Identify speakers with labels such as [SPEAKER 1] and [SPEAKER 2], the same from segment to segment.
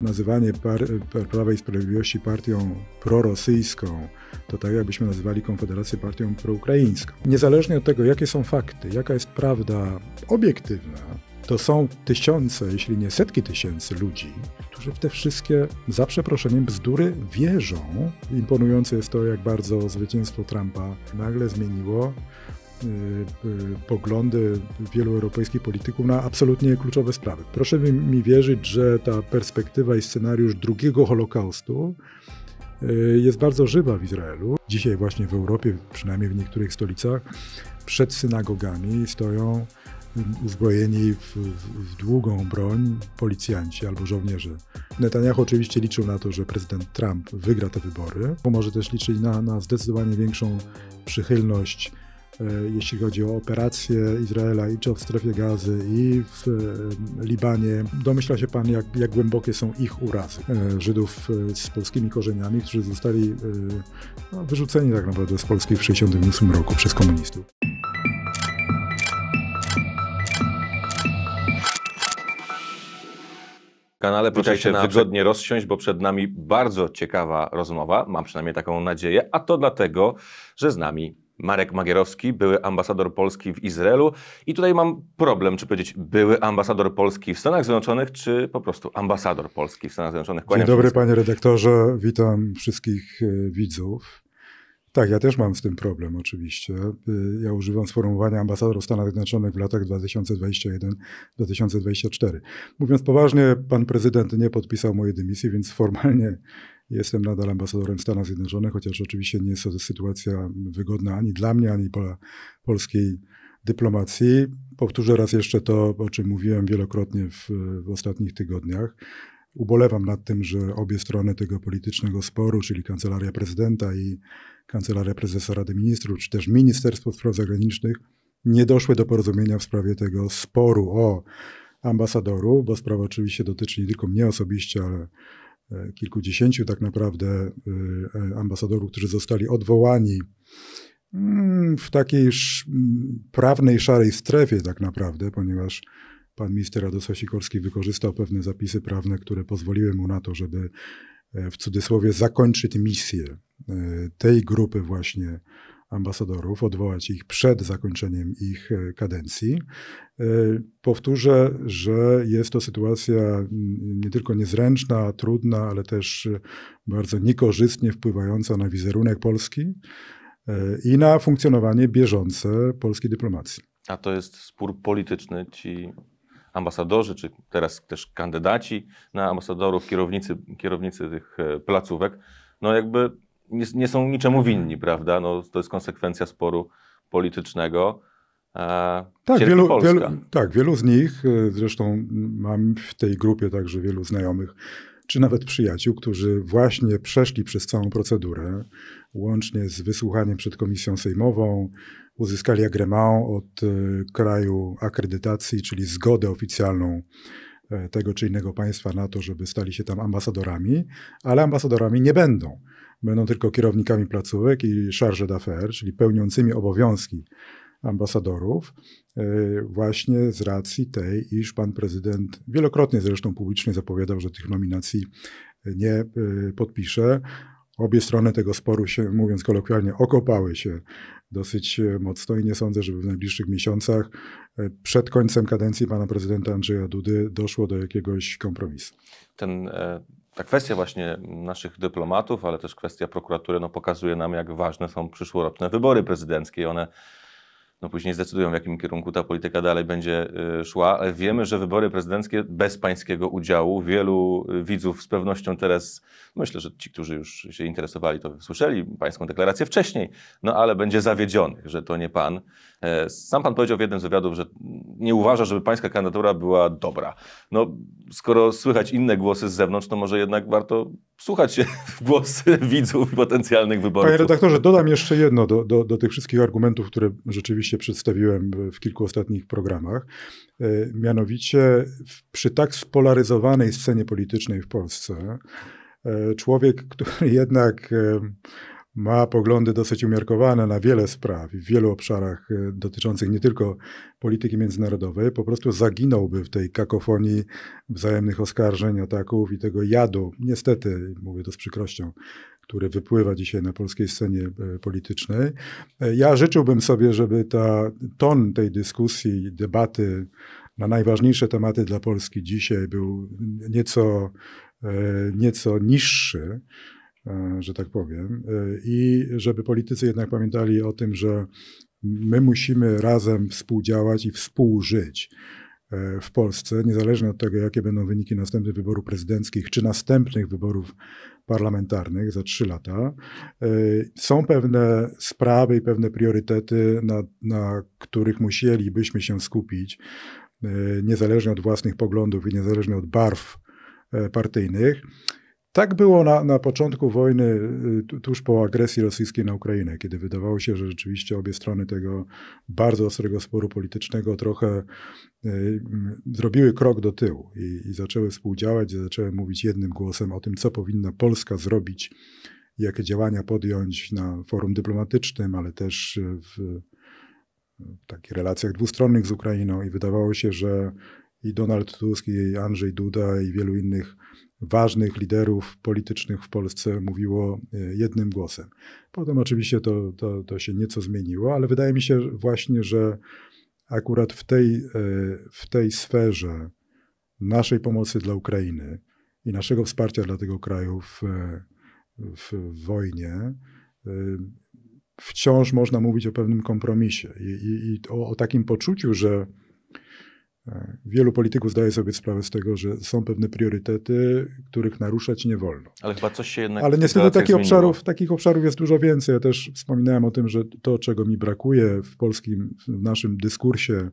[SPEAKER 1] Nazywanie par, Prawa i Sprawiedliwości partią prorosyjską to tak jakbyśmy nazywali Konfederację partią proukraińską. Niezależnie od tego, jakie są fakty, jaka jest prawda obiektywna, to są tysiące, jeśli nie setki tysięcy ludzi, którzy w te wszystkie, za przeproszeniem, bzdury wierzą. Imponujące jest to, jak bardzo zwycięstwo Trumpa nagle zmieniło Y, y, poglądy wielu europejskich polityków na absolutnie kluczowe sprawy. Proszę mi wierzyć, że ta perspektywa i scenariusz drugiego Holokaustu y, jest bardzo żywa w Izraelu. Dzisiaj właśnie w Europie, przynajmniej w niektórych stolicach, przed synagogami stoją uzbrojeni w, w, w, długą broń policjanci albo żołnierze. Netanyahu oczywiście liczył na to, że prezydent Trump wygra te wybory. Może też liczyć na, na zdecydowanie większą przychylność E, jeśli chodzi o operacje Izraela i w strefie gazy i w e, Libanie. Domyśla się pan, jak, jak głębokie są ich urazy e, Żydów z polskimi korzeniami, którzy zostali no, wyrzuceni tak naprawdę z Polski w 1968 roku przez komunistów.
[SPEAKER 2] kanale. Proszę się na... wygodnie rozsiąść, bo przed nami bardzo ciekawa rozmowa. Mam przynajmniej taką nadzieję, a to dlatego, że z nami Marek Magierowski, były ambasador Polski w Izraelu. I tutaj mam problem, czy powiedzieć były ambasador Polski w Stanach Zjednoczonych, czy po prostu ambasador Polski w Stanach Zjednoczonych. Kłaniam Dzień dobry, panie
[SPEAKER 1] redaktorze, witam wszystkich e, widzów. Tak, ja też mam z tym problem oczywiście. E, ja używam sformułowania ambasadorów Stanów Zjednoczonych w latach 2021-2024. Mówiąc poważnie, pan prezydent nie podpisał mojej dymisji, więc formalnie Jestem nadal ambasadorem Stanów Zjednoczonych, chociaż oczywiście nie jest to sytuacja wygodna ani dla mnie, ani dla polskiej dyplomacji. Powtórzę raz jeszcze to, o czym mówiłem wielokrotnie w, w ostatnich tygodniach. Ubolewam nad tym, że obie strony tego politycznego sporu, czyli Kancelaria Prezydenta i Kancelaria Prezesa Rady Ministrów, czy też Ministerstwo Spraw Zagranicznych, nie doszły do porozumienia w sprawie tego sporu o ambasadorów, bo sprawa oczywiście dotyczy nie tylko mnie osobiście, ale E, kilkudziesięciu tak naprawdę e, e, ambasadorów, którzy zostali odwołani mm, w takiej mm, prawnej szarej strefie tak naprawdę, ponieważ pan minister Radosław Sikorski wykorzystał pewne zapisy prawne, które pozwoliły mu na to, żeby w cudzysłowie zakończyć misję tej grupy właśnie ambasadorów, odwołać ich przed zakończeniem ich e, kadencji. E, powtórzę, że jest to sytuacja nie tylko niezręczna, trudna, ale też e, bardzo niekorzystnie wpływająca na wizerunek Polski i na funkcjonowanie bieżące polskiej dyplomacji.
[SPEAKER 2] A to jest spór polityczny. Ci ambasadorzy, czy teraz też kandydaci na ambasadorów, kierownicy, kierownicy tych placówek, no jakby nie, nie, są niczemu winni, prawda? No, to jest konsekwencja sporu politycznego. E, tak, wielu, Polska. wielu,
[SPEAKER 1] tak, wielu z nich, e, zresztą mam w tej grupie także wielu znajomych, czy nawet przyjaciół, którzy właśnie przeszli przez całą procedurę, łącznie z wysłuchaniem przed komisją sejmową, uzyskali agremant od e, kraju akredytacji, czyli zgodę oficjalną e, tego czy innego państwa na to, żeby stali się tam ambasadorami, ale ambasadorami nie będą będą tylko kierownikami placówek i charge d'affaires, czyli pełniącymi obowiązki ambasadorów, e, właśnie z racji tej, iż pan prezydent wielokrotnie zresztą publicznie zapowiadał, że tych nominacji nie e, podpisze. Obie strony tego sporu się, mówiąc kolokwialnie, okopały się dosyć e, mocno i nie sądzę, żeby w najbliższych miesiącach przed końcem kadencji pana prezydenta Andrzeja Dudy doszło do jakiegoś kompromisu.
[SPEAKER 2] Ten ta kwestia właśnie naszych dyplomatów, ale też kwestia prokuratury no, pokazuje nam, jak ważne są przyszłoroczne wybory prezydenckie. One no później zdecydują, w jakim kierunku ta polityka dalej będzie y, szła. Ale wiemy, że wybory prezydenckie bez pańskiego udziału wielu y, widzów z pewnością teraz, myślę, że ci, którzy już się interesowali, to słyszeli pańską deklarację wcześniej, no ale będzie zawiedzionych, że to nie pan. E, sam pan powiedział w jednym z wywiadów, że nie uważa, żeby pańska kandydatura była dobra. No, skoro słychać inne głosy z zewnątrz, to może jednak warto słuchać się w widzów i potencjalnych wyborców. Panie redaktorze,
[SPEAKER 1] dodam jeszcze jedno do, do, do tych wszystkich argumentów, które rzeczywiście przedstawiłem w kilku ostatnich programach. E, mianowicie przy tak spolaryzowanej scenie politycznej w Polsce, e, człowiek, który jednak ma poglądy dosyć umiarkowane na wiele spraw w wielu obszarach e, dotyczących nie tylko polityki międzynarodowej, po prostu zaginąłby w tej kakofonii wzajemnych oskarżeń, ataków i tego jadu, niestety, mówię to z przykrością, który wypływa dzisiaj na polskiej scenie e, politycznej. E, ja życzyłbym sobie, żeby ta ton tej dyskusji, debaty na najważniejsze tematy dla Polski dzisiaj był nieco, nieco niższy E, że tak powiem, e, i żeby politycy jednak pamiętali o tym, że my musimy razem współdziałać i współżyć e, w Polsce, niezależnie od tego, jakie będą wyniki następnych wyborów prezydenckich czy następnych wyborów parlamentarnych za trzy lata. Są pewne sprawy i pewne priorytety, na, na których musielibyśmy się skupić, niezależnie od własnych poglądów i niezależnie od barw partyjnych. Tak było na, na początku wojny, y, tuż po agresji rosyjskiej na Ukrainę, kiedy wydawało się, że rzeczywiście obie strony tego bardzo ostrego sporu politycznego trochę y, zrobiły krok do tyłu i, i zaczęły współdziałać, i zaczęły mówić jednym głosem o tym, co powinna Polska zrobić, jakie działania podjąć na forum dyplomatycznym, ale też w, w takich relacjach dwustronnych z Ukrainą. I wydawało się, że i Donald Tusk, i Andrzej Duda, i wielu innych ważnych liderów politycznych w Polsce mówiło e, jednym głosem. Potem oczywiście to, to, to się nieco zmieniło, ale wydaje mi się właśnie, że akurat w tej, e, w tej sferze naszej pomocy dla Ukrainy i naszego wsparcia dla tego kraju w, e, w wojnie, wciąż można mówić o pewnym kompromisie i, i, i o, o takim poczuciu, że E, wielu polityków zdaje sobie sprawę z tego, że są pewne priorytety, których naruszać nie wolno. Ale chyba coś się jednak. Ale niestety takich obszarów, takich obszarów jest dużo więcej. Ja też wspominałem o tym, że to, czego mi brakuje w polskim, w naszym dyskursie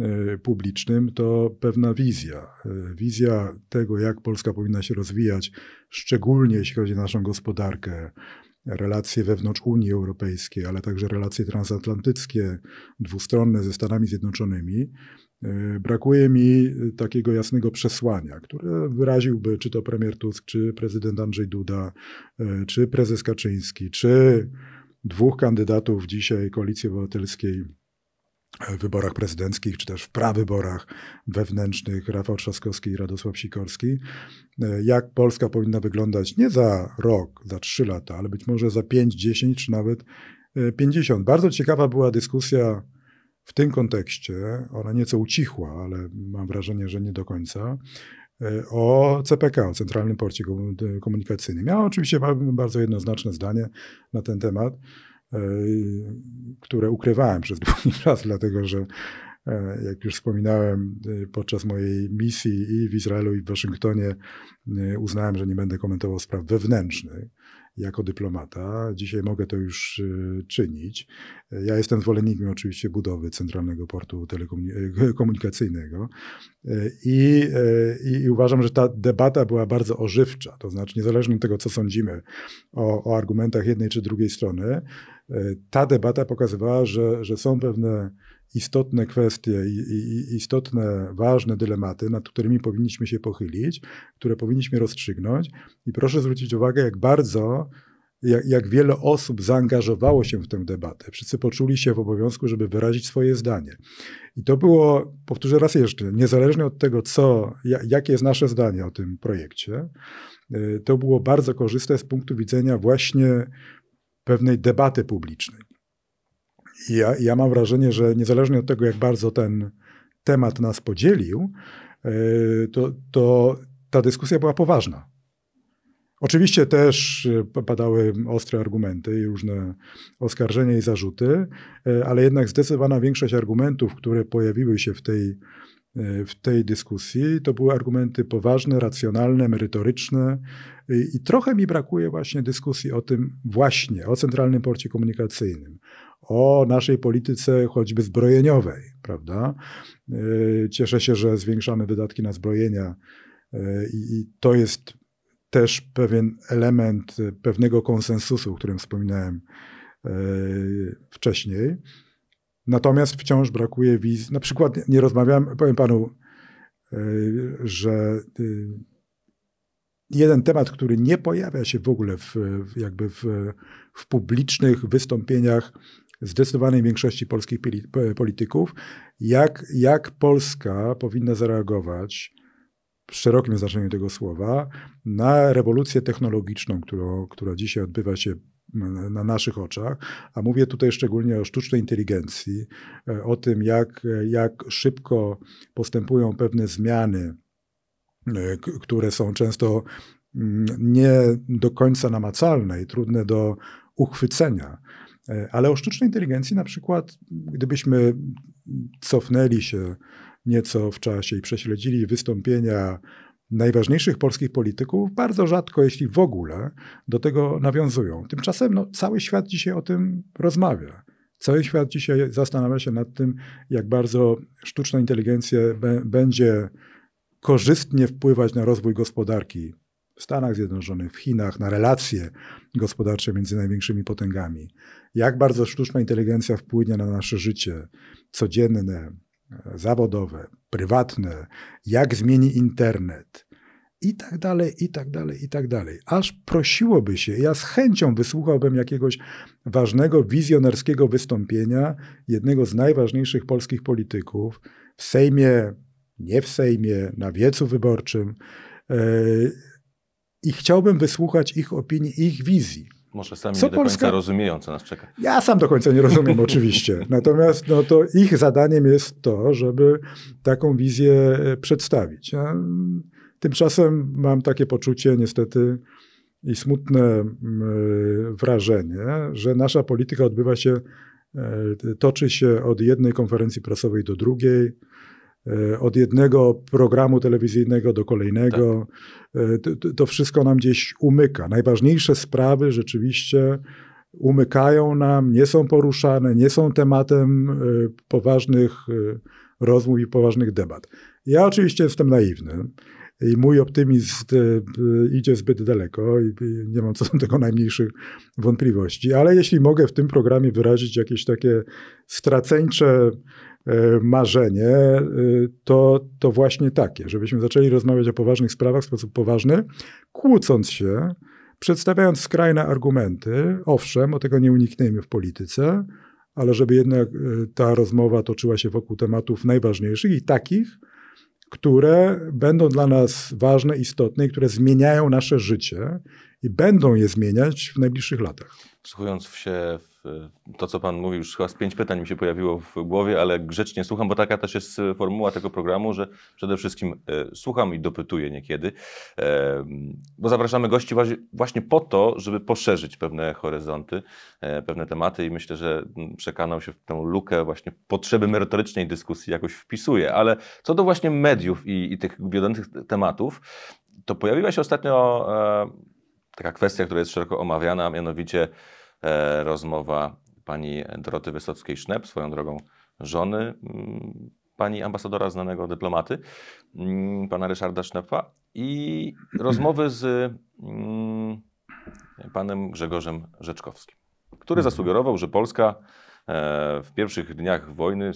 [SPEAKER 1] e, publicznym, to pewna wizja. E, wizja tego, jak Polska powinna się rozwijać, szczególnie jeśli chodzi o naszą gospodarkę, relacje wewnątrz Unii Europejskiej, ale także relacje transatlantyckie, dwustronne ze Stanami Zjednoczonymi. E, brakuje mi e, takiego jasnego przesłania, które wyraziłby czy to premier Tusk, czy prezydent Andrzej Duda, e, czy prezes Kaczyński, czy dwóch kandydatów dzisiaj Koalicji Obywatelskiej w wyborach prezydenckich, czy też w prawyborach wewnętrznych Rafał Trzaskowski i Radosław Sikorski, jak Polska powinna wyglądać nie za rok, za trzy lata, ale być może za pięć, dziesięć, czy nawet pięćdziesiąt. Bardzo ciekawa była dyskusja w tym kontekście ona nieco ucichła, ale mam wrażenie, że nie do końca. E, o CPK, o Centralnym Porcie Komunikacyjnym. Ja oczywiście mam bardzo jednoznaczne zdanie na ten temat, e, które ukrywałem przez długi czas, dlatego że E, jak już wspominałem, e, podczas mojej misji i w Izraelu, i w Waszyngtonie e, uznałem, że nie będę komentował spraw wewnętrznych jako dyplomata. Dzisiaj mogę to już czynić. Ja jestem zwolennikiem oczywiście budowy Centralnego Portu Telekomunikacyjnego i, i, i uważam, że ta debata była bardzo ożywcza. To znaczy, niezależnie od tego, co sądzimy o, o argumentach jednej czy drugiej strony, ta debata pokazywała, że, że są pewne istotne kwestie i, i, istotne, ważne dylematy, nad którymi powinniśmy się pochylić, które powinniśmy rozstrzygnąć. I proszę zwrócić uwagę, jak bardzo, jak, jak wiele osób zaangażowało się w tę debatę. Wszyscy poczuli się w obowiązku, żeby wyrazić swoje zdanie. I to było, powtórzę raz jeszcze, niezależnie od tego, co, jakie jest nasze zdanie o tym projekcie, y, to było bardzo korzystne z punktu widzenia właśnie pewnej debaty publicznej ja, ja mam wrażenie, że niezależnie od tego, jak bardzo ten temat nas podzielił, e, to, to ta dyskusja była poważna. Oczywiście też e, padały ostre argumenty i różne oskarżenia i zarzuty, e, ale jednak zdecydowana większość argumentów, które pojawiły się w tej, w tej dyskusji, to były argumenty poważne, racjonalne, merytoryczne i trochę mi brakuje właśnie dyskusji o tym właśnie, o Centralnym Porcie Komunikacyjnym, o naszej polityce choćby zbrojeniowej, prawda? E, cieszę się, że zwiększamy wydatki na zbrojenia e, i to jest też pewien element e, pewnego konsensusu, o którym wspominałem wcześniej. Natomiast wciąż brakuje wizji. Na przykład nie rozmawiałem, powiem panu, że jeden temat, który nie pojawia się w ogóle w, jakby w, w publicznych wystąpieniach zdecydowanej większości polskich polityków, jak, jak Polska powinna zareagować w szerokim znaczeniu tego słowa na rewolucję technologiczną, którą, która dzisiaj odbywa się na naszych oczach, a mówię tutaj szczególnie o sztucznej inteligencji, e, o tym, jak, jak szybko postępują pewne zmiany, e, które są często mm, nie do końca namacalne i trudne do uchwycenia. E, ale o sztucznej inteligencji, na przykład, gdybyśmy cofnęli się nieco w czasie i prześledzili wystąpienia najważniejszych polskich polityków, bardzo rzadko, jeśli w ogóle, do tego nawiązują. Tymczasem no, cały świat dzisiaj o tym rozmawia. Cały świat dzisiaj zastanawia się nad tym, jak bardzo sztuczna inteligencja będzie korzystnie wpływać na rozwój gospodarki w Stanach Zjednoczonych, w Chinach, na relacje gospodarcze między największymi potęgami. Jak bardzo sztuczna inteligencja wpłynie na nasze życie codzienne, zawodowe, prywatne, jak zmieni internet. I tak dalej, i tak dalej, i tak dalej. Aż prosiłoby się, ja z chęcią wysłuchałbym jakiegoś ważnego, wizjonerskiego wystąpienia jednego z najważniejszych polskich polityków w Sejmie, nie w Sejmie, na wiecu wyborczym. Yy, i chciałbym wysłuchać ich opinii, ich wizji.
[SPEAKER 2] Może sami co nie do Polska... końca rozumieją, co nas czeka.
[SPEAKER 1] Ja sam do końca nie rozumiem, oczywiście. Natomiast no, to ich zadaniem jest to, żeby taką wizję e, przedstawić. Mm, tymczasem mam takie poczucie, niestety, i smutne mm, e, wrażenie, że nasza polityka odbywa się, e, toczy się od jednej konferencji prasowej do drugiej E, od jednego programu telewizyjnego do kolejnego. Tak. E, to, to, wszystko nam gdzieś umyka. Najważniejsze sprawy rzeczywiście umykają nam, nie są poruszane, nie są tematem e, poważnych rozmów i poważnych debat. Ja oczywiście jestem naiwny. I mój optymizm idzie zbyt daleko i nie mam co do tego najmniejszych wątpliwości. Ale jeśli mogę w tym programie wyrazić jakieś takie straceńcze E, marzenie, e, to, to właśnie takie, żebyśmy zaczęli rozmawiać o poważnych sprawach w sposób poważny, kłócąc się, przedstawiając skrajne argumenty. Owszem, o tego nie unikniemy w polityce, ale żeby jednak e, ta rozmowa toczyła się wokół tematów najważniejszych i takich, które będą dla nas ważne, istotne i które zmieniają nasze życie i będą je zmieniać w najbliższych latach.
[SPEAKER 2] Wsłuchując się E, to, co Pan mówił, już chyba z pięć pytań mi się pojawiło w głowie, ale grzecznie słucham, bo taka też jest formuła tego programu, że przede wszystkim e, słucham i dopytuję niekiedy, e, bo zapraszamy gości właśnie po to, żeby poszerzyć pewne horyzonty, pewne tematy i myślę, że mm, przekonał się w tę lukę właśnie potrzeby merytorycznej dyskusji jakoś wpisuje, ale co do właśnie mediów i, i tych wiodących tematów, to pojawiła się ostatnio taka kwestia, która jest szeroko omawiana, a mianowicie E, rozmowa pani Doroty Wysockiej-Sznep, swoją drogą żony mm, pani ambasadora, znanego dyplomaty, mm, pana Ryszarda Sznepa i rozmowy z mm, panem Grzegorzem Rzeczkowskim, który mhm. zasugerował, że Polska e, w pierwszych dniach wojny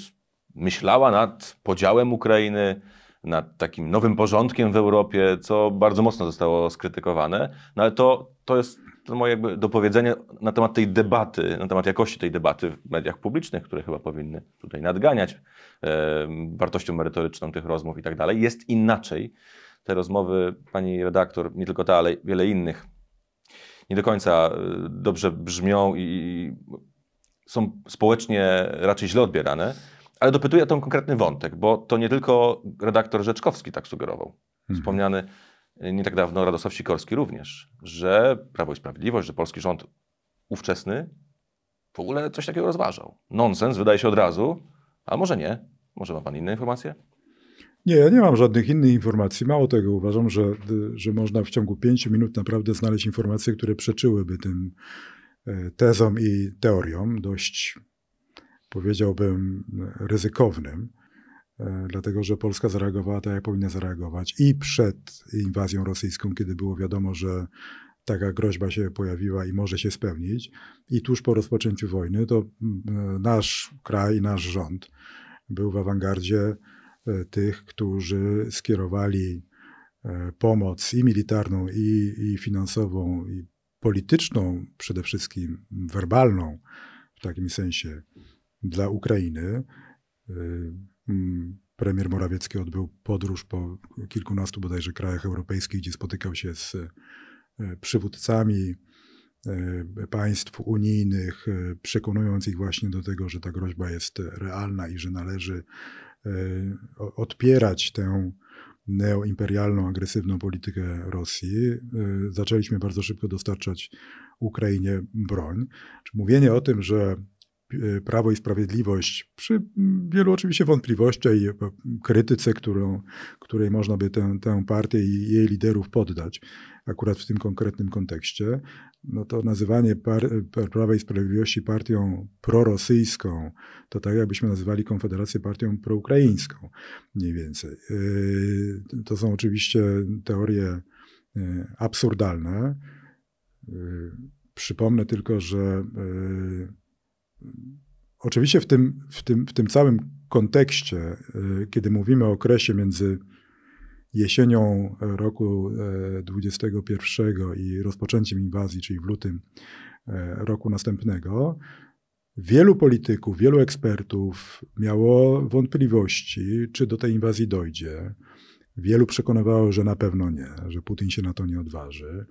[SPEAKER 2] myślała nad podziałem Ukrainy, nad takim nowym porządkiem w Europie, co bardzo mocno zostało skrytykowane, no ale to, to jest to moje jakby dopowiedzenie na temat tej debaty, na temat jakości tej debaty w mediach publicznych, które chyba powinny tutaj nadganiać e, wartością merytoryczną tych rozmów i tak dalej, jest inaczej. Te rozmowy, pani redaktor, nie tylko ta, ale wiele innych, nie do końca e, dobrze brzmią i są społecznie raczej źle odbierane. Ale dopytuję o ten konkretny wątek, bo to nie tylko redaktor Rzeczkowski tak sugerował. Mhm. Wspomniany nie tak dawno Radosław Sikorski również, że Prawo i Sprawiedliwość, że polski rząd ówczesny w ogóle coś takiego rozważał. Nonsens wydaje się od razu, a może nie. Może ma pan inne informacje?
[SPEAKER 1] Nie, ja nie mam żadnych innych informacji. Mało tego, uważam, że, że można w ciągu pięciu minut naprawdę znaleźć informacje, które przeczyłyby tym e, tezom i teoriom dość, powiedziałbym, ryzykownym. E, dlatego że Polska zareagowała tak, jak powinna zareagować i przed inwazją rosyjską, kiedy było wiadomo, że taka groźba się pojawiła i może się spełnić, i tuż po rozpoczęciu wojny, to mm, e, nasz kraj, nasz rząd był w awangardzie e, tych, którzy skierowali pomoc i militarną, i, i finansową, i polityczną przede wszystkim, werbalną w takim sensie dla Ukrainy. Mm, premier Morawiecki odbył podróż po kilkunastu bodajże krajach europejskich, gdzie spotykał się z e, przywódcami e, państw unijnych, e, przekonując ich właśnie do tego, że ta groźba jest realna i że należy odpierać tę neoimperialną, agresywną politykę Rosji. Zaczęliśmy bardzo szybko dostarczać Ukrainie broń. Mówienie o tym, że E, Prawo i Sprawiedliwość, przy wielu oczywiście wątpliwościach i krytyce, którą, której można by tę, tę partię i jej liderów poddać, akurat w tym konkretnym kontekście, no to nazywanie par, Prawa i Sprawiedliwości partią prorosyjską, to tak jakbyśmy nazywali Konfederację partią proukraińską, mniej więcej. E, to są oczywiście teorie e, absurdalne. Przypomnę tylko, że Oczywiście w tym, w tym, w tym całym kontekście, y, kiedy mówimy o okresie między jesienią e, roku 21 e, i rozpoczęciem inwazji, czyli w lutym e, roku następnego, wielu polityków, wielu ekspertów miało wątpliwości, czy do tej inwazji dojdzie. Wielu przekonywało, że na pewno nie, że Putin się na to nie odważy.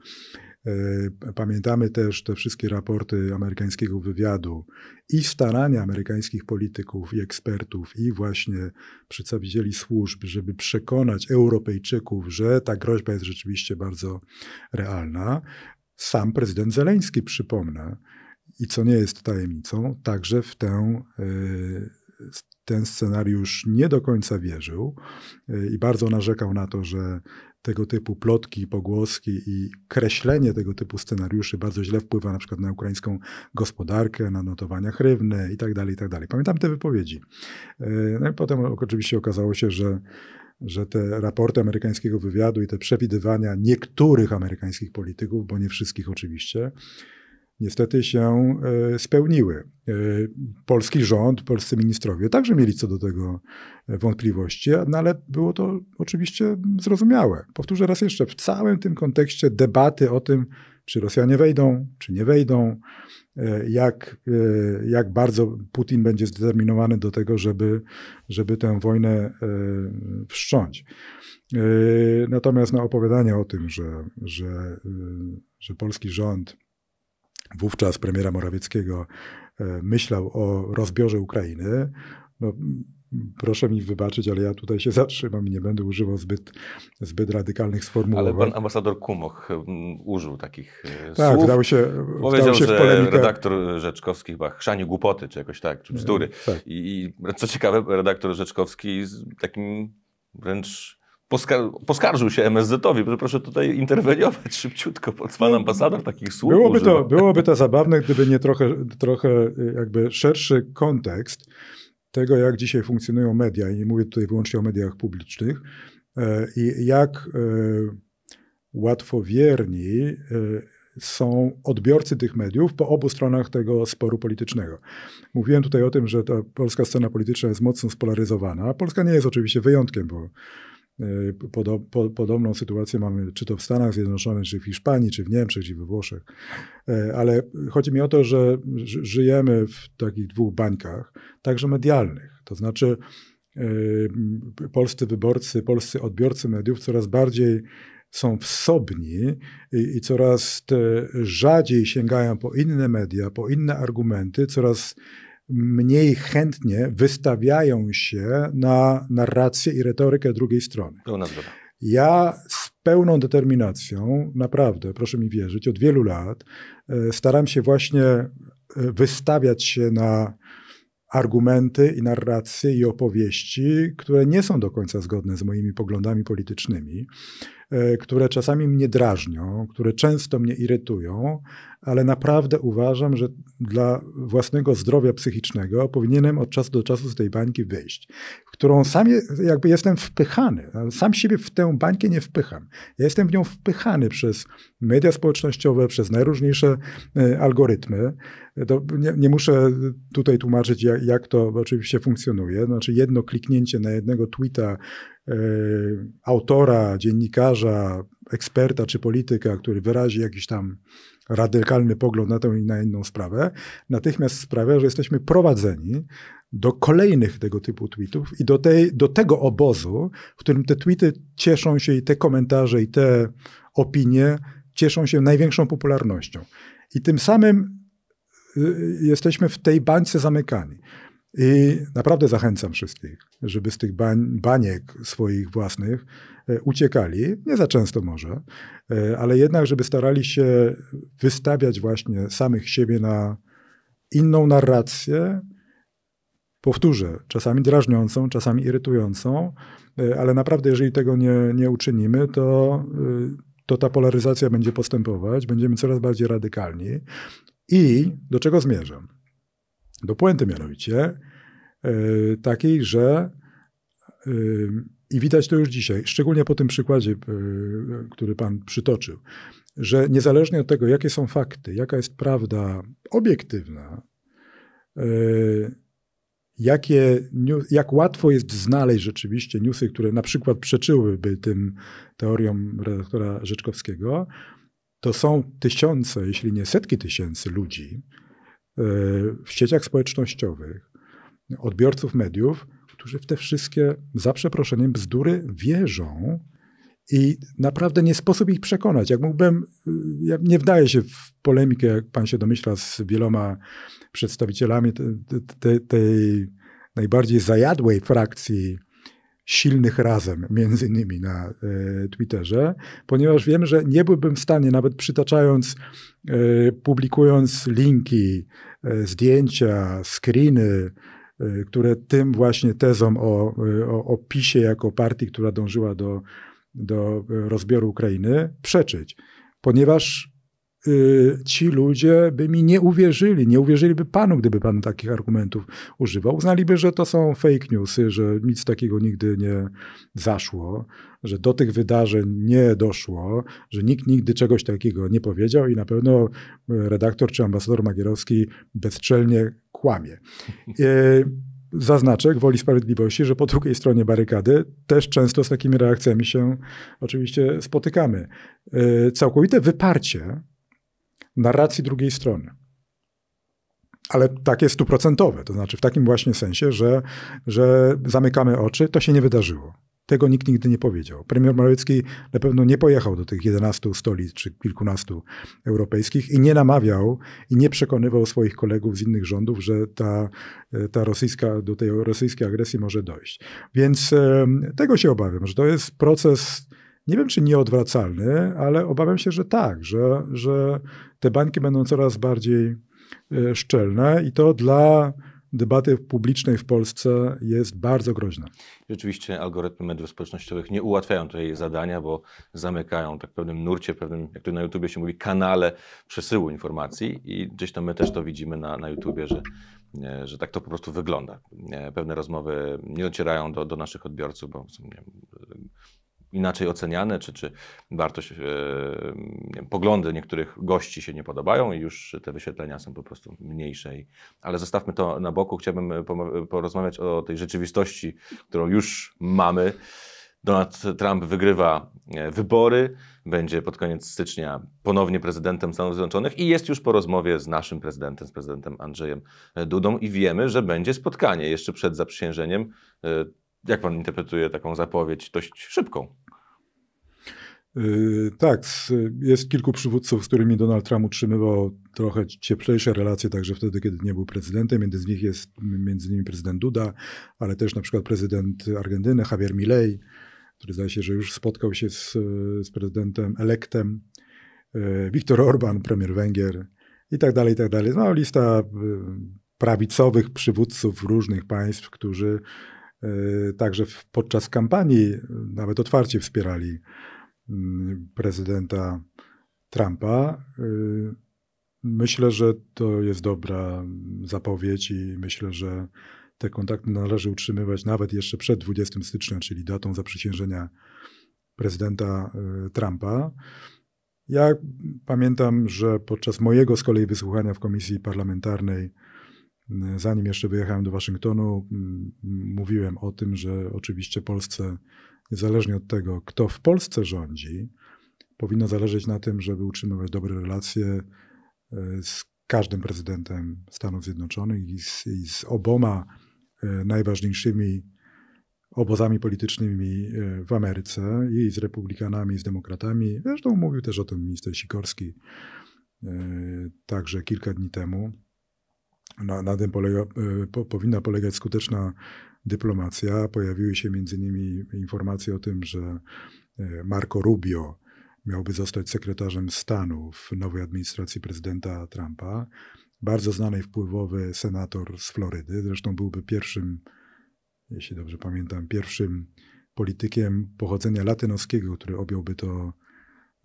[SPEAKER 1] E, pamiętamy też te wszystkie raporty amerykańskiego wywiadu i starania amerykańskich polityków i ekspertów i właśnie przedstawicieli służb, żeby przekonać Europejczyków, że ta groźba jest rzeczywiście bardzo realna. Sam prezydent Zeleński, przypomnę, i co nie jest tajemnicą, także w tę e, ten scenariusz nie do końca wierzył e, i bardzo narzekał na to, że tego typu plotki, pogłoski i kreślenie tego typu scenariuszy bardzo źle wpływa na przykład na ukraińską gospodarkę, na notowania hrywny itd. Tak tak dalej. Pamiętam te wypowiedzi. E, no i potem oczywiście okazało się, że że te raporty amerykańskiego wywiadu i te przewidywania niektórych amerykańskich polityków, bo nie wszystkich oczywiście, niestety się e, spełniły. E, polski rząd, polscy ministrowie także mieli co do tego e, wątpliwości, no ale było to oczywiście zrozumiałe. Powtórzę raz jeszcze, w całym tym kontekście debaty o tym, czy Rosjanie wejdą, czy nie wejdą, jak, jak bardzo Putin będzie zdeterminowany do tego, żeby, żeby tę wojnę wszcząć. Natomiast na no, opowiadanie o tym, że, że, że polski rząd wówczas premiera Morawieckiego e, myślał o rozbiorze Ukrainy, no, proszę mi wybaczyć, ale ja tutaj się zatrzymam i nie będę używał zbyt, zbyt radykalnych sformułowań. Ale pan
[SPEAKER 2] ambasador Kumoch mm, użył takich e, tak, słów. się, Powiedział, się w polemikę. że redaktor Rzeczkowski chyba chrzani głupoty, czy jakoś tak, czy bzdury. Tak. I, I co ciekawe, redaktor Rzeczkowski z takim wręcz poskarżył się MSZ-owi, proszę tutaj interweniować szybciutko, bo pan no, ambasador takich słów byłoby to,
[SPEAKER 1] byłoby to zabawne, gdyby nie trochę, trochę y, jakby szerszy kontekst tego, jak dzisiaj funkcjonują media i nie mówię tutaj wyłącznie o mediach publicznych e, i jak e, łatwowierni e, są odbiorcy tych mediów po obu stronach tego sporu politycznego. Mówiłem tutaj o tym, że ta polska scena polityczna jest mocno spolaryzowana. Polska nie jest oczywiście wyjątkiem, bo Y, podobną sytuację mamy czy to w Stanach Zjednoczonych, czy w Hiszpanii, czy w Niemczech, czy we Włoszech. E, ale chodzi mi o to, że żyjemy w takich dwóch bańkach, także medialnych. To znaczy, y, polscy wyborcy, polscy odbiorcy mediów coraz bardziej są wsobni i coraz rzadziej sięgają po inne media, po inne argumenty, coraz mniej chętnie wystawiają się na narrację i retorykę drugiej strony. Pełna zgoda. Ja z pełną determinacją, naprawdę, proszę mi wierzyć, od wielu lat e, staram się właśnie e, wystawiać się na argumenty i narracje i opowieści, które nie są do końca zgodne z moimi poglądami politycznymi. E, które czasami mnie drażnią, które często mnie irytują, ale naprawdę uważam, że dla własnego zdrowia psychicznego powinienem od czasu do czasu z tej bańki wyjść, w którą sam jakby jestem wpychany. Sam siebie w tę bańkę nie wpycham. Ja jestem w nią wpychany przez media społecznościowe, przez najróżniejsze e, algorytmy nie, nie, muszę tutaj tłumaczyć, jak, jak, to oczywiście funkcjonuje. Znaczy, jedno kliknięcie na jednego tweeta e, autora, dziennikarza, eksperta czy polityka, który wyrazi jakiś tam radykalny pogląd na tę i na inną sprawę, natychmiast sprawia, że jesteśmy prowadzeni do kolejnych tego typu tweetów i do, tej, do tego obozu, w którym te tweety cieszą się i te komentarze i te opinie cieszą się największą popularnością. I tym samym Y, jesteśmy w tej bańce zamykani. I naprawdę zachęcam wszystkich, żeby z tych bań, baniek swoich własnych e, uciekali, nie za często może, e, ale jednak, żeby starali się wystawiać właśnie samych siebie na inną narrację, powtórzę, czasami drażniącą, czasami irytującą, e, ale naprawdę, jeżeli tego nie, nie uczynimy, to, to ta polaryzacja będzie postępować, będziemy coraz bardziej radykalni. I do czego zmierzam? Do puenty mianowicie yy, takiej, że yy, i widać to już dzisiaj, szczególnie po tym przykładzie, yy, który pan przytoczył, że niezależnie od tego, jakie są fakty, jaka jest prawda obiektywna, jakie, jak łatwo jest znaleźć rzeczywiście newsy, które na przykład przeczyłyby tym teoriom redaktora Rzeczkowskiego, to są tysiące, jeśli nie setki tysięcy ludzi e, w sieciach społecznościowych, odbiorców mediów, którzy w te wszystkie, za przeproszeniem, bzdury wierzą i naprawdę nie sposób ich przekonać. Jak mógłbym, e, ja nie wdaję się w polemikę, jak pan się domyśla, z wieloma przedstawicielami tej najbardziej zajadłej frakcji silnych razem, między innymi na e, Twitterze, ponieważ wiem, że nie byłbym w stanie, nawet przytaczając, e, publikując linki, e, zdjęcia, screeny, które tym właśnie tezą o, o, o PiSie jako partii, która dążyła do, do rozbioru Ukrainy, przeczyć. Ponieważ Y, ci ludzie by mi nie uwierzyli, nie uwierzyliby panu, gdyby pan takich argumentów używał. Uznaliby, że to są fake newsy, że nic takiego nigdy nie zaszło, że do tych wydarzeń nie doszło, że nikt nigdy czegoś takiego nie powiedział i na pewno y, redaktor czy ambasador Magierowski bezczelnie kłamie. Y, zaznaczę woli sprawiedliwości, że po drugiej stronie barykady też często z takimi reakcjami się oczywiście spotykamy. Całkowite wyparcie narracji drugiej strony. Ale takie stuprocentowe, to znaczy w takim właśnie sensie, że, że zamykamy oczy, to się nie wydarzyło. Tego nikt nigdy nie powiedział. Premier Morawiecki na pewno nie pojechał do tych 11 stolic czy kilkunastu europejskich i nie namawiał i nie przekonywał swoich kolegów z innych rządów, że ta, ta rosyjska, do tej rosyjskiej agresji może dojść. Więc e, tego się obawiam, że to jest proces, nie wiem czy nieodwracalny, ale obawiam się, że tak, że, że te bańki będą coraz bardziej e, szczelne i to dla debaty publicznej w Polsce jest bardzo groźne.
[SPEAKER 2] Rzeczywiście algorytmy mediów społecznościowych nie ułatwiają tutaj zadania, bo zamykają tak pewnym nurcie, pewnym, jak to na YouTubie się mówi, kanale przesyłu informacji i gdzieś to my też to widzimy na, na YouTubie, że e, że tak to po prostu wygląda. E, pewne rozmowy nie docierają do, do naszych odbiorców, bo są nie, inaczej oceniane, czy, czy wartość, e, wiem, poglądy niektórych gości się nie podobają i już te wyświetlenia są po prostu mniejsze. ale zostawmy to na boku. Chciałbym e, e, porozmawiać o tej rzeczywistości, którą już mamy. Donald Trump wygrywa wybory, będzie pod koniec stycznia ponownie prezydentem Stanów Zjednoczonych i jest już po rozmowie z naszym prezydentem, z prezydentem Andrzejem Dudą i wiemy, że będzie spotkanie jeszcze przed zaprzysiężeniem jak pan interpretuje taką zapowiedź dość szybką?
[SPEAKER 1] Y, tak, jest kilku przywódców, z którymi Donald Trump utrzymywał trochę cieplejsze relacje, także wtedy, kiedy nie był prezydentem. Między nich jest między nimi prezydent Duda, ale też na przykład prezydent Argentyny Javier Milei, który zdaje się, że już spotkał się z, z prezydentem elektem, y, Viktor Orban, premier Węgier i tak dalej, i tak dalej. No, lista y, prawicowych przywódców różnych państw, którzy E, także podczas kampanii e, nawet otwarcie wspierali prezydenta Trumpa. E, myślę, że to jest dobra zapowiedź i myślę, że te kontakty należy utrzymywać nawet jeszcze przed 20 stycznia, czyli datą zaprzysiężenia prezydenta Trumpa. Ja pamiętam, że podczas mojego z kolei wysłuchania w komisji parlamentarnej Zanim jeszcze wyjechałem do Waszyngtonu, mm, mówiłem o tym, że oczywiście Polsce, niezależnie od tego, kto w Polsce rządzi, powinno zależeć na tym, żeby utrzymywać dobre relacje e, z każdym prezydentem Stanów Zjednoczonych i z, i z oboma e, najważniejszymi obozami politycznymi e, w Ameryce i z republikanami, i z demokratami. Zresztą mówił też o tym minister Sikorski także kilka dni temu. Na, na tym polega, e, po, powinna polegać skuteczna dyplomacja. Pojawiły się między innymi informacje o tym, że e, Marco Rubio miałby zostać sekretarzem stanu w nowej administracji prezydenta Trumpa. Bardzo znany i wpływowy senator z Florydy, zresztą byłby pierwszym, jeśli dobrze pamiętam, pierwszym politykiem pochodzenia latynoskiego, który objąłby to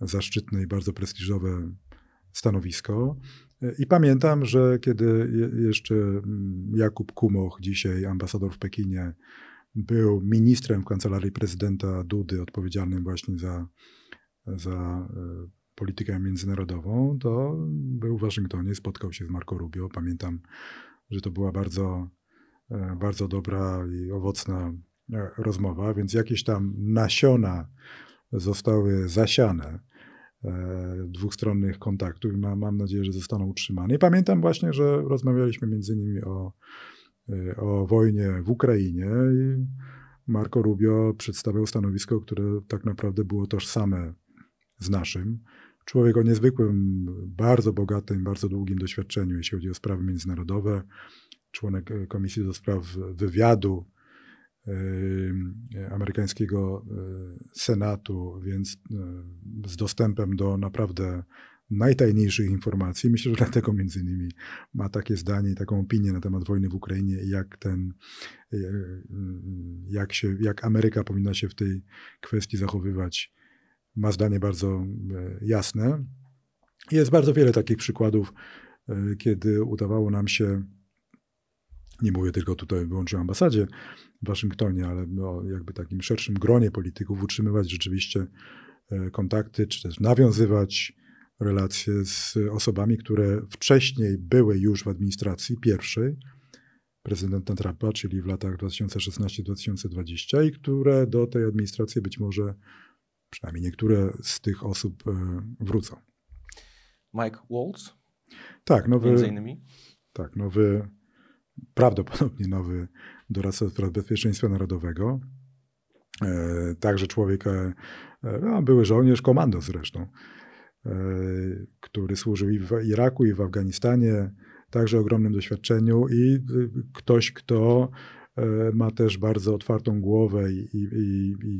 [SPEAKER 1] zaszczytne i bardzo prestiżowe stanowisko. I pamiętam, że kiedy jeszcze mm, Jakub Kumoch, dzisiaj ambasador w Pekinie, był ministrem w kancelarii prezydenta Dudy, odpowiedzialnym właśnie za, za e, politykę międzynarodową, to był w Waszyngtonie, spotkał się z Marco Rubio. Pamiętam, że to była bardzo, e, bardzo dobra i owocna e, rozmowa, więc jakieś tam nasiona zostały zasiane E, dwustronnych kontaktów i mam nadzieję, że zostaną utrzymane. I pamiętam właśnie, że rozmawialiśmy między innymi o, e, o wojnie w Ukrainie i Marco Rubio przedstawiał stanowisko, które tak naprawdę było tożsame z naszym. Człowiek o niezwykłym, bardzo bogatym, bardzo długim doświadczeniu, jeśli chodzi o sprawy międzynarodowe, członek e, Komisji do Spraw Wywiadu, Y, y, amerykańskiego y, Senatu, więc z dostępem do naprawdę najtajniejszych informacji. Myślę, że dlatego między innymi ma takie zdanie i taką opinię na temat wojny w Ukrainie i jak ten, jak, się, jak Ameryka powinna się w tej kwestii zachowywać. Ma zdanie bardzo jasne. Jest bardzo wiele takich przykładów, kiedy udawało nam się nie mówię tylko tutaj wyłącznie o ambasadzie w Waszyngtonie, ale o jakby takim szerszym gronie polityków, utrzymywać rzeczywiście e, kontakty, czy też nawiązywać relacje z osobami, które wcześniej były już w administracji pierwszej prezydenta Trumpa, czyli w latach 2016-2020 i które do tej administracji być może przynajmniej niektóre z tych osób e, wrócą. Mike Waltz? Tak, nowy. Między innymi? Tak, nowy prawdopodobnie nowy doradca spraw bezpieczeństwa narodowego. E, także człowiek, e, no, były żołnierz, komando zresztą, e, który służył i w Iraku, i w Afganistanie, także ogromnym doświadczeniu i ktoś, kto ma też bardzo otwartą głowę i, i, i,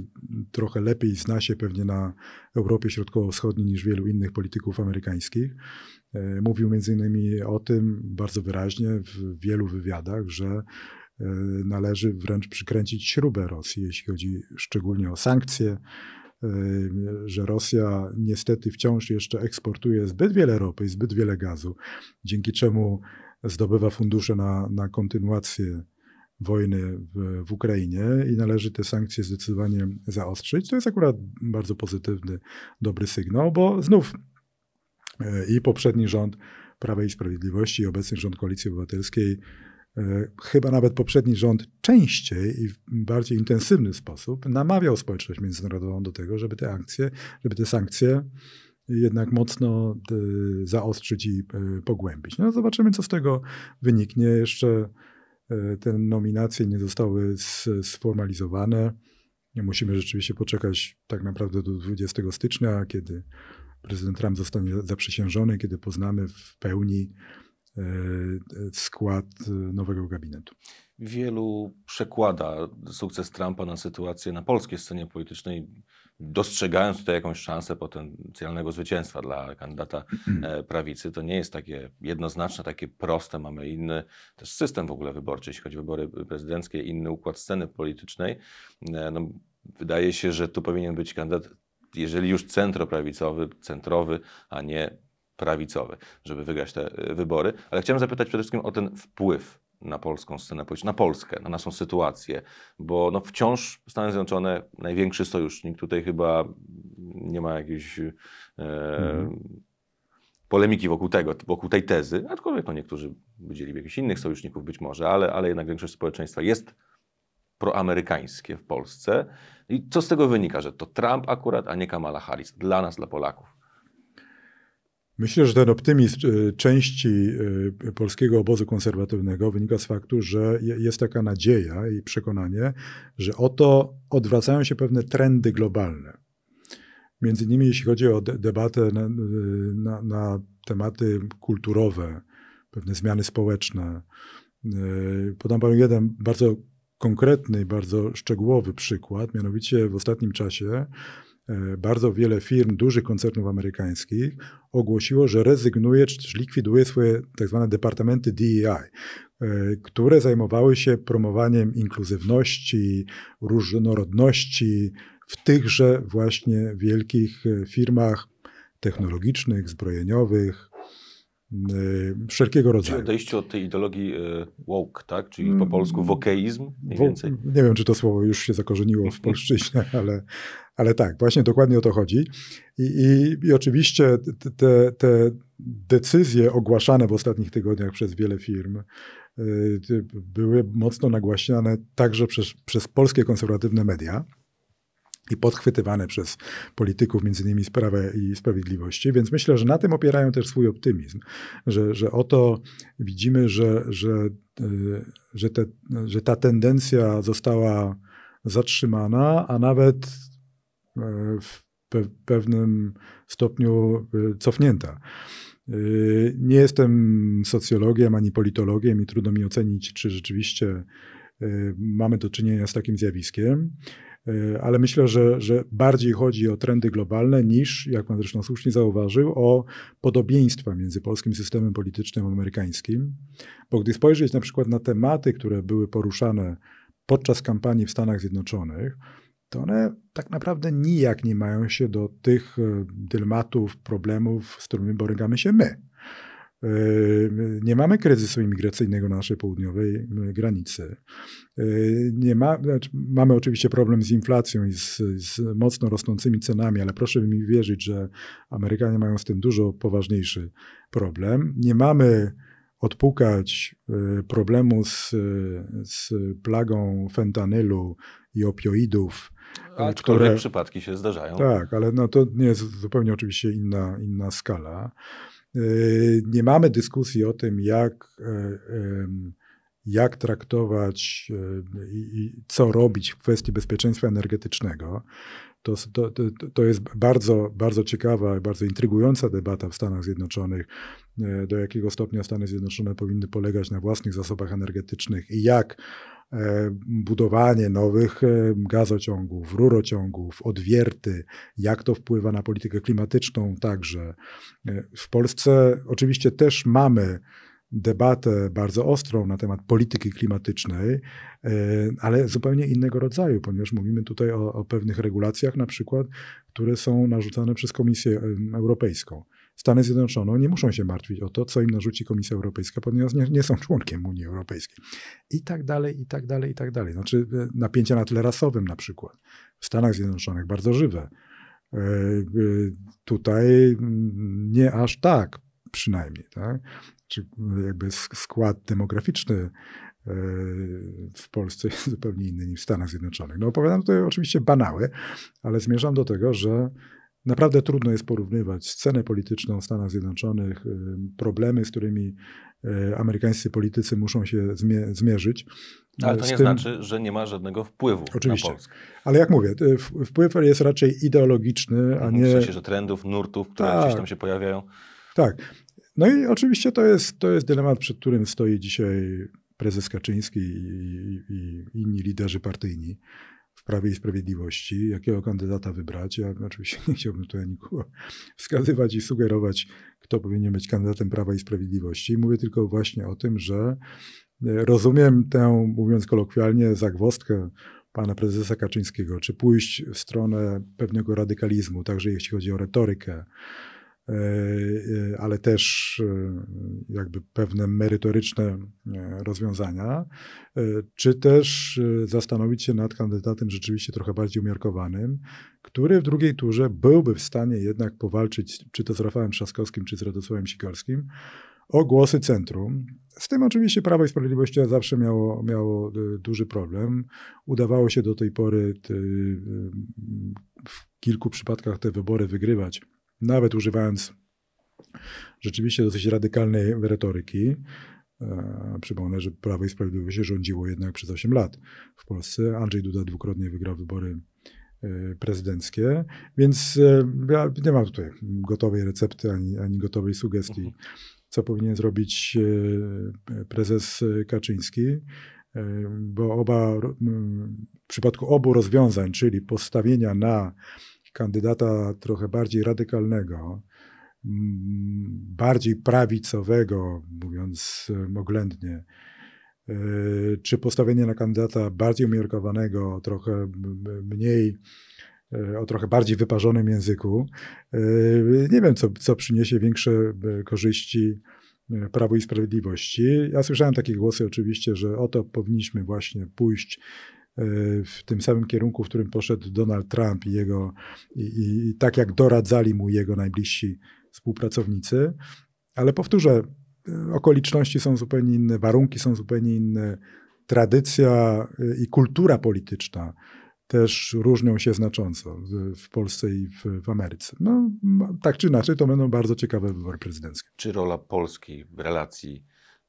[SPEAKER 1] trochę lepiej zna się pewnie na Europie Środkowo-Wschodniej niż wielu innych polityków amerykańskich. E, mówił między innymi o tym bardzo wyraźnie w wielu wywiadach, że e, należy wręcz przykręcić śrubę Rosji, jeśli chodzi szczególnie o sankcje, e, że Rosja niestety wciąż jeszcze eksportuje zbyt wiele ropy i zbyt wiele gazu, dzięki czemu zdobywa fundusze na, na kontynuację wojny w, w, Ukrainie i należy te sankcje zdecydowanie zaostrzyć. To jest akurat bardzo pozytywny, dobry sygnał, bo znów E, i poprzedni rząd Prawa i Sprawiedliwości i obecny rząd Koalicji Obywatelskiej, e, chyba nawet poprzedni rząd częściej i w bardziej intensywny sposób namawiał społeczność międzynarodową do tego, żeby te akcje, żeby te sankcje jednak mocno e, zaostrzyć i pogłębić. No zobaczymy, co z tego wyniknie. Jeszcze te nominacje nie zostały sformalizowane. Musimy rzeczywiście poczekać tak naprawdę do 20 stycznia, kiedy prezydent Trump zostanie zaprzysiężony, kiedy poznamy w pełni e, e, skład e, nowego gabinetu.
[SPEAKER 2] Wielu przekłada sukces Trumpa na sytuację na polskiej scenie politycznej, dostrzegając tutaj jakąś szansę potencjalnego zwycięstwa dla kandydata mhm. prawicy. To nie jest takie jednoznaczne, takie proste. Mamy inny też system w ogóle wyborczy, jeśli chodzi o wybory prezydenckie, inny układ sceny politycznej. No, wydaje się, że tu powinien być kandydat jeżeli już centroprawicowy, centrowy, a nie prawicowy, żeby wygrać te e, wybory. Ale chciałem zapytać przede wszystkim o ten wpływ na polską scenę polityczną, na Polskę, na naszą sytuację, bo no wciąż Stany Zjednoczone, największy sojusznik, tutaj chyba nie ma jakiejś e, mm. polemiki wokół tego, wokół tej tezy, aczkolwiek no niektórzy widzieli jakichś innych sojuszników być może, ale, ale jednak większość społeczeństwa jest proamerykańskie w Polsce. I co z tego wynika, że to Trump akurat, a nie Kamala Harris dla nas, dla Polaków?
[SPEAKER 1] Myślę, że ten optymizm y, części y, polskiego obozu konserwatywnego wynika z faktu, że jest taka nadzieja i przekonanie, że oto odwracają się pewne trendy globalne. Między innymi jeśli chodzi o debatę na, y, na, na tematy kulturowe, pewne zmiany społeczne. Podam panu jeden bardzo konkretny i bardzo szczegółowy przykład. Mianowicie w ostatnim czasie e, bardzo wiele firm, dużych koncernów amerykańskich ogłosiło, że rezygnuje czy likwiduje swoje tak zwane departamenty DEI, e, które zajmowały się promowaniem inkluzywności, różnorodności w tychże właśnie wielkich e, firmach technologicznych, zbrojeniowych, Y, wszelkiego rodzaju.
[SPEAKER 2] Czyli odejście od tej ideologii y, woke, tak? Czyli mm, po polsku wokeizm mniej więcej? Wo
[SPEAKER 1] nie wiem, czy to słowo już się zakorzeniło w polszczyźnie, ale, ale tak, właśnie dokładnie o to chodzi. I, i, i oczywiście te, te decyzje ogłaszane w ostatnich tygodniach przez wiele firm y, były mocno nagłaśniane także przez, przez polskie konserwatywne media i podchwytywane przez polityków, między innymi sprawę i Sprawiedliwości. Więc myślę, że na tym opierają też swój optymizm, że, że oto widzimy, że, że, y, że, te, że ta tendencja została zatrzymana, a nawet y, w pewnym stopniu y, cofnięta. Nie jestem socjologiem ani politologiem i trudno mi ocenić, czy rzeczywiście mamy do czynienia z takim zjawiskiem. Y, ale myślę, że, że bardziej chodzi o trendy globalne niż, jak pan zresztą słusznie zauważył, o podobieństwa między polskim systemem politycznym a amerykańskim. Bo gdy spojrzeć na przykład na tematy, które były poruszane podczas kampanii w Stanach Zjednoczonych, to one tak naprawdę nijak nie mają się do tych y, dylematów, problemów, z którymi borykamy się my. Yy, nie mamy kryzysu imigracyjnego na naszej południowej yy, granicy. Yy, nie ma, znaczy mamy oczywiście problem z inflacją i z, z, mocno rosnącymi cenami, ale proszę mi wierzyć, że Amerykanie mają z tym dużo poważniejszy problem. Nie mamy odpukać problemu z, z plagą fentanylu i opioidów. Aczkolwiek które, przypadki się zdarzają. Tak, ale no to nie jest zupełnie oczywiście inna, inna skala. Yy, nie mamy dyskusji o tym, jak, e, jak traktować e, i co robić w kwestii bezpieczeństwa energetycznego. To, to, to jest bardzo, bardzo ciekawa i bardzo intrygująca debata w Stanach Zjednoczonych, e, do jakiego stopnia Stany Zjednoczone powinny polegać na własnych zasobach energetycznych i jak e, budowanie nowych e, gazociągów, rurociągów, odwierty, jak to wpływa na politykę klimatyczną także. W Polsce oczywiście też mamy debatę bardzo ostrą na temat polityki klimatycznej, e, ale zupełnie innego rodzaju, ponieważ mówimy tutaj o, o pewnych regulacjach, na przykład, które są narzucane przez Komisję e, Europejską. Stany Zjednoczone nie muszą się martwić o to, co im narzuci Komisja Europejska, ponieważ nie, nie, są członkiem Unii Europejskiej. I tak dalej, i tak dalej, i tak dalej. Znaczy e, napięcia na tle rasowym na przykład. W Stanach Zjednoczonych bardzo żywe. Tutaj mm, nie aż tak przynajmniej. Tak? czy jakby skład demograficzny e, w Polsce jest zupełnie inny niż w Stanach Zjednoczonych. No opowiadam tutaj oczywiście banały, ale zmierzam do tego, że naprawdę trudno jest porównywać scenę polityczną w Stanach Zjednoczonych, e, problemy, z którymi e, amerykańscy politycy muszą się zmierzyć. No, ale to nie tym... znaczy,
[SPEAKER 2] że nie ma żadnego wpływu Oczywiście. na Polskę.
[SPEAKER 1] Ale jak mówię, wpływ jest raczej ideologiczny, a nie... W sensie, że
[SPEAKER 2] trendów, nurtów, które tak. gdzieś tam się pojawiają.
[SPEAKER 1] Tak, no i oczywiście to jest, to jest dylemat, przed którym stoi dzisiaj prezes Kaczyński i, i inni liderzy partyjni w Prawie i Sprawiedliwości, jakiego kandydata wybrać. Ja oczywiście nie chciałbym tutaj nikogo wskazywać i sugerować, kto powinien być kandydatem Prawa i Sprawiedliwości. Mówię tylko właśnie o tym, że e, rozumiem tę, mówiąc kolokwialnie, zagwostkę pana prezesa Kaczyńskiego, czy pójść w stronę pewnego radykalizmu, także jeśli chodzi o retorykę, E, e, ale też e, jakby pewne merytoryczne rozwiązania, czy też zastanowić się nad kandydatem rzeczywiście trochę bardziej umiarkowanym, który w drugiej turze byłby w stanie jednak powalczyć, czy to z Rafałem Trzaskowskim, czy z Radosławem Sikorskim, o głosy centrum. Z tym oczywiście Prawo i Sprawiedliwość zawsze miało, miało duży problem. Udawało się do tej pory w kilku przypadkach te wybory wygrywać nawet używając rzeczywiście dosyć radykalnej retoryki. E, przypomnę, że Prawo i Sprawiedliwość rządziło jednak przez 8 lat w Polsce. Andrzej Duda dwukrotnie wygrał wybory e, prezydenckie, więc e, ja nie mam tutaj gotowej recepty ani, ani gotowej sugestii, mhm. co powinien zrobić prezes Kaczyński, bo oba, w przypadku obu rozwiązań, czyli postawienia na kandydata trochę bardziej radykalnego, bardziej prawicowego, mówiąc oględnie, e, czy postawienie na kandydata bardziej umiarkowanego, trochę mniej, e, o trochę bardziej wyparzonym języku. E, nie wiem, co, co przyniesie większe korzyści Prawo i Sprawiedliwości. Ja słyszałem takie głosy oczywiście, że oto powinniśmy właśnie pójść w tym samym kierunku, w którym poszedł Donald Trump i jego, i, i tak jak doradzali mu jego najbliżsi współpracownicy. Ale powtórzę, okoliczności są zupełnie inne, warunki są zupełnie inne, tradycja y, i kultura polityczna też różnią się znacząco w, w Polsce i w, w, Ameryce. No, tak czy inaczej, to będą bardzo ciekawe wybory prezydenckie.
[SPEAKER 2] Czy rola Polski w relacji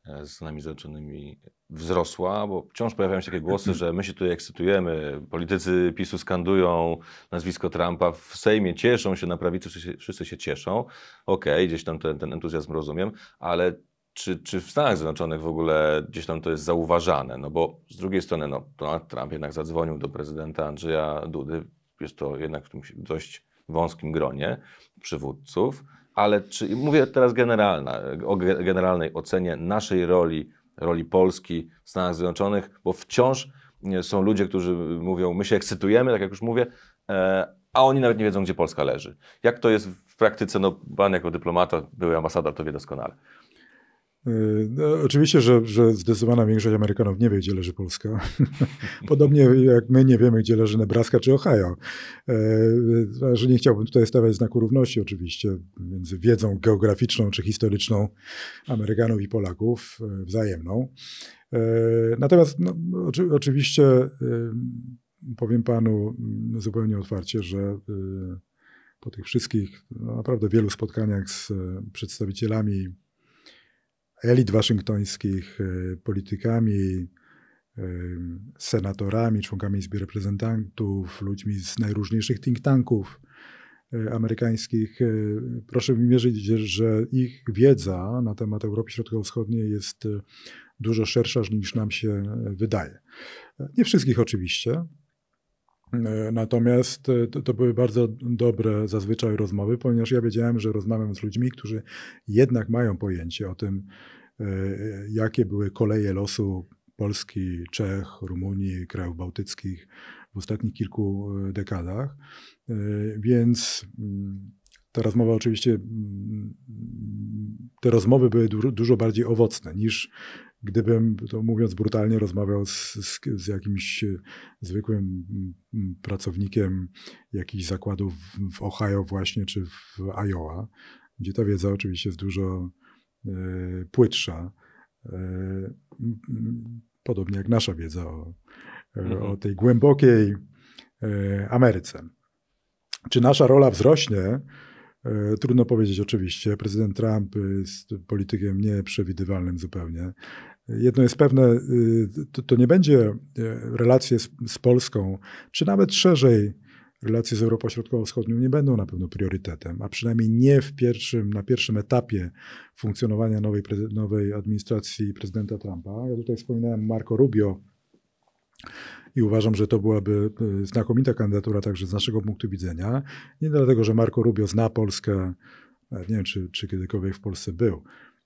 [SPEAKER 2] E, z Stanami Zjednoczonymi wzrosła, bo wciąż pojawiają się takie głosy, że my się tutaj ekscytujemy, politycy PiSu skandują nazwisko Trumpa w Sejmie, cieszą się na prawicy, wszyscy, wszyscy się cieszą. Okej, okay, gdzieś tam ten, ten entuzjazm rozumiem, ale czy, czy w Stanach Zjednoczonych w ogóle gdzieś tam to jest zauważane? No bo z drugiej strony no, Donald Trump jednak zadzwonił do prezydenta Andrzeja Dudy, jest to jednak w tym dość wąskim gronie przywódców ale czy, mówię teraz generalna, o generalnej ocenie naszej roli, roli Polski w Stanach Zjednoczonych, bo wciąż e, są ludzie, którzy mówią, my się ekscytujemy, tak jak już mówię, e, a oni nawet nie wiedzą, gdzie Polska leży. Jak to jest w praktyce, no pan jako dyplomata, były ambasador, to wie doskonale.
[SPEAKER 1] No, oczywiście, że, że zdecydowana większość Amerykanów nie wie, gdzie leży Polska. Podobnie jak my nie wiemy, gdzie leży Nebraska czy Ohio. E, że nie chciałbym tutaj stawiać znaku równości, oczywiście, między wiedzą geograficzną czy historyczną Amerykanów i Polaków e, wzajemną. E, natomiast no, oczy, oczywiście e, powiem panu mm, zupełnie otwarcie, że e, po tych wszystkich no, naprawdę wielu spotkaniach z e, przedstawicielami elit waszyngtońskich, e, politykami, e, senatorami, członkami Izby Reprezentantów, ludźmi z najróżniejszych think tanków e, amerykańskich. Proszę mi wierzyć, że ich wiedza na temat Europy Środkowo-Wschodniej jest dużo szersza niż nam się wydaje. Nie wszystkich oczywiście, E, natomiast e, to, to, były bardzo dobre zazwyczaj rozmowy, ponieważ ja wiedziałem, że rozmawiam z ludźmi, którzy jednak mają pojęcie o tym, e, jakie były koleje losu Polski, Czech, Rumunii, krajów bałtyckich w ostatnich kilku dekadach. Więc mm, ta rozmowa oczywiście, mm, te rozmowy były dużo bardziej owocne niż gdybym, to mówiąc brutalnie, rozmawiał z, z, z jakimś e, zwykłym pracownikiem jakichś zakładów w Ohio właśnie, czy w Iowa, gdzie ta wiedza oczywiście jest dużo e, płytsza, e, podobnie jak nasza wiedza o, mhm. o tej głębokiej Ameryce. Czy nasza rola wzrośnie? Trudno powiedzieć oczywiście. Prezydent Trump jest politykiem nieprzewidywalnym zupełnie. Jedno jest pewne, y, to, to nie będzie y, relacje z, z, Polską, czy nawet szerzej relacje z Europą Środkowo-Wschodnią nie będą na pewno priorytetem, a przynajmniej nie w pierwszym, na pierwszym etapie funkcjonowania nowej, nowej administracji prezydenta Trumpa. Ja tutaj wspominałem Marco Rubio, i uważam, że to byłaby y, znakomita kandydatura także z naszego punktu widzenia. Nie dlatego, że Marco Rubio zna Polskę, nie wiem, czy, czy kiedykolwiek w Polsce był,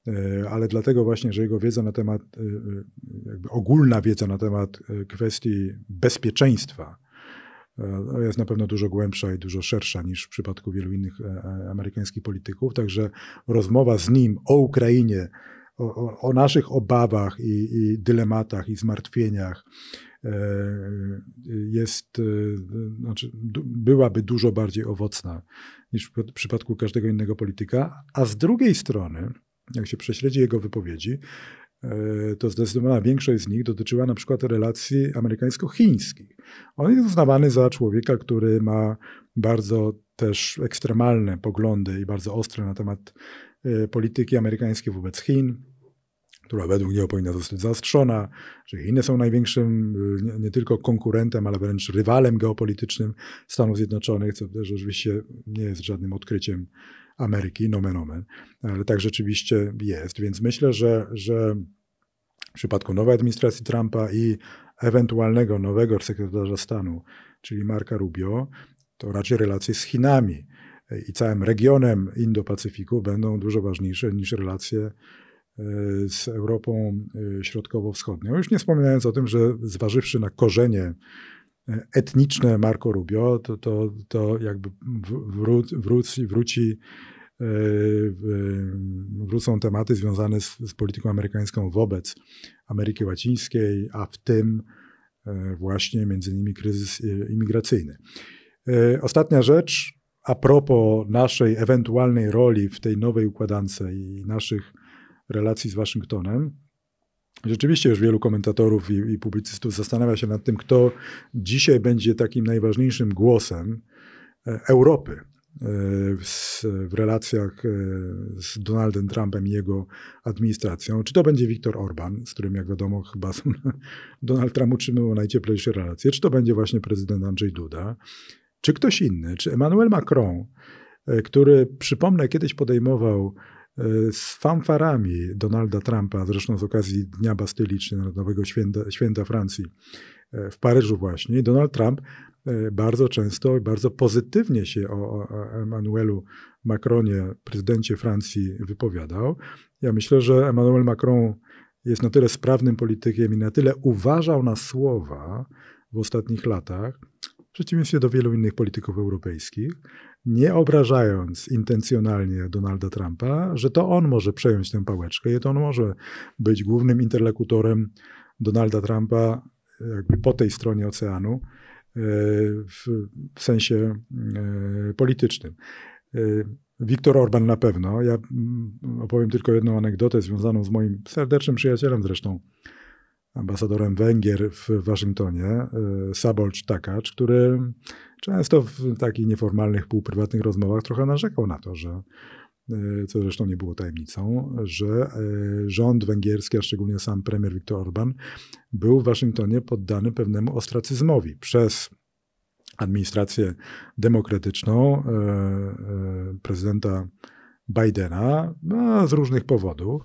[SPEAKER 1] E, ale dlatego właśnie, że jego wiedza na temat, e, e, jakby ogólna wiedza na temat kwestii bezpieczeństwa no, jest na pewno dużo głębsza i dużo szersza niż w przypadku wielu innych amerykańskich polityków. Także rozmowa z nim o Ukrainie, o, o naszych obawach i, i dylematach i zmartwieniach jest, znaczy, byłaby dużo bardziej owocna niż w przypadku każdego innego polityka. A z drugiej strony, jak się prześledzi jego wypowiedzi, e, to zdecydowana większość z nich dotyczyła na przykład relacji amerykańsko-chińskich. On jest uznawany za człowieka, który ma bardzo też ekstremalne poglądy i bardzo ostre na temat e, polityki amerykańskiej wobec Chin, która według niego powinna zostać zaostrzona, że Chiny są największym e, nie, nie, tylko konkurentem, ale wręcz rywalem geopolitycznym Stanów Zjednoczonych, co też oczywiście nie jest żadnym odkryciem Ameryki, nomen omen, ale tak rzeczywiście jest, więc myślę, że, że w przypadku nowej administracji Trumpa i ewentualnego nowego sekretarza stanu, czyli Marka Rubio, to raczej relacje z Chinami i całym regionem Indo-Pacyfiku będą dużo ważniejsze niż relacje e, z Europą e, Środkowo-Wschodnią. Już nie wspominając o tym, że zważywszy na korzenie etniczne Marco Rubio, to, to, to jakby wró wróci, wróci e, wrócą tematy związane z, z, polityką amerykańską wobec Ameryki Łacińskiej, a w tym e, właśnie między innymi kryzys imigracyjny. E, ostatnia rzecz, a propos naszej ewentualnej roli w tej nowej układance i naszych relacji z Waszyngtonem, Rzeczywiście już wielu komentatorów i, i, publicystów zastanawia się nad tym, kto dzisiaj będzie takim najważniejszym głosem e, Europy e, w, w relacjach e, z Donaldem Trumpem i jego administracją. Czy to będzie Viktor Orban, z którym, jak wiadomo, chyba Donald Trump utrzymywał najcieplejsze relacje, czy to będzie właśnie prezydent Andrzej Duda, czy ktoś inny, czy Emmanuel Macron, który, przypomnę, kiedyś podejmował E, z fanfarami Donalda Trumpa, zresztą z okazji Dnia Bastylii, czy Narodowego Święta, Święta Francji e, w Paryżu właśnie. Donald Trump e, bardzo często i bardzo pozytywnie się o Emmanuelu Macronie, prezydencie Francji, wypowiadał. Ja myślę, że Emmanuel Macron jest na tyle sprawnym politykiem i na tyle uważał na słowa w ostatnich latach, w przeciwieństwie do wielu innych polityków europejskich, nie obrażając intencjonalnie Donalda Trumpa, że to on może przejąć tę pałeczkę i to on może być głównym interlokutorem Donalda Trumpa jakby po tej stronie oceanu e, w, sensie e, politycznym. Wiktor e, Orban na pewno. Ja mm, opowiem tylko jedną anegdotę związaną z moim serdecznym przyjacielem zresztą, ambasadorem Węgier w Waszyngtonie, e, Sabolcz Takacz, który często w takich nieformalnych, półprywatnych rozmowach trochę narzekał na to, że e, co zresztą nie było tajemnicą, że e, rząd węgierski, a szczególnie sam premier Viktor Orban, był w Waszyngtonie poddany pewnemu ostracyzmowi przez administrację demokratyczną prezydenta Bidena no, z różnych powodów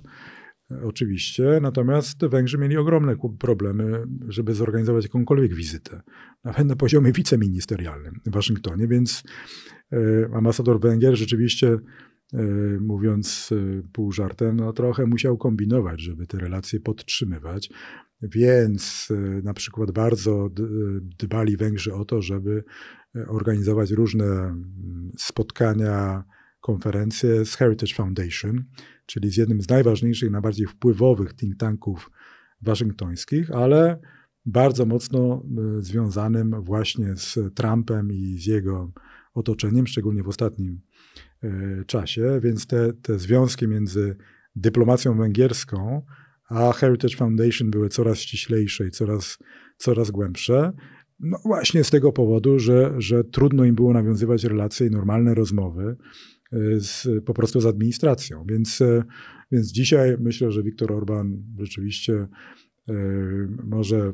[SPEAKER 1] oczywiście, natomiast Węgrzy mieli ogromne problemy, żeby zorganizować jakąkolwiek wizytę, nawet na poziomie wiceministerialnym w Waszyngtonie, więc e, ambasador Węgier rzeczywiście, e, mówiąc e, pół żartem, no trochę musiał kombinować, żeby te relacje podtrzymywać. Więc na przykład bardzo dbali Węgrzy o to, żeby organizować różne mm, spotkania, konferencję z Heritage Foundation, czyli z jednym z najważniejszych, najbardziej wpływowych think tanków waszyngtońskich, ale bardzo mocno y, związanym właśnie z Trumpem i z jego otoczeniem, szczególnie w ostatnim y, czasie. Więc te, te związki między dyplomacją węgierską a Heritage Foundation były coraz ściślejsze i coraz, coraz głębsze. No właśnie z tego powodu, że, że trudno im było nawiązywać relacje i normalne rozmowy z, po prostu z administracją. Więc, e, więc dzisiaj myślę, że Viktor Orban rzeczywiście e, może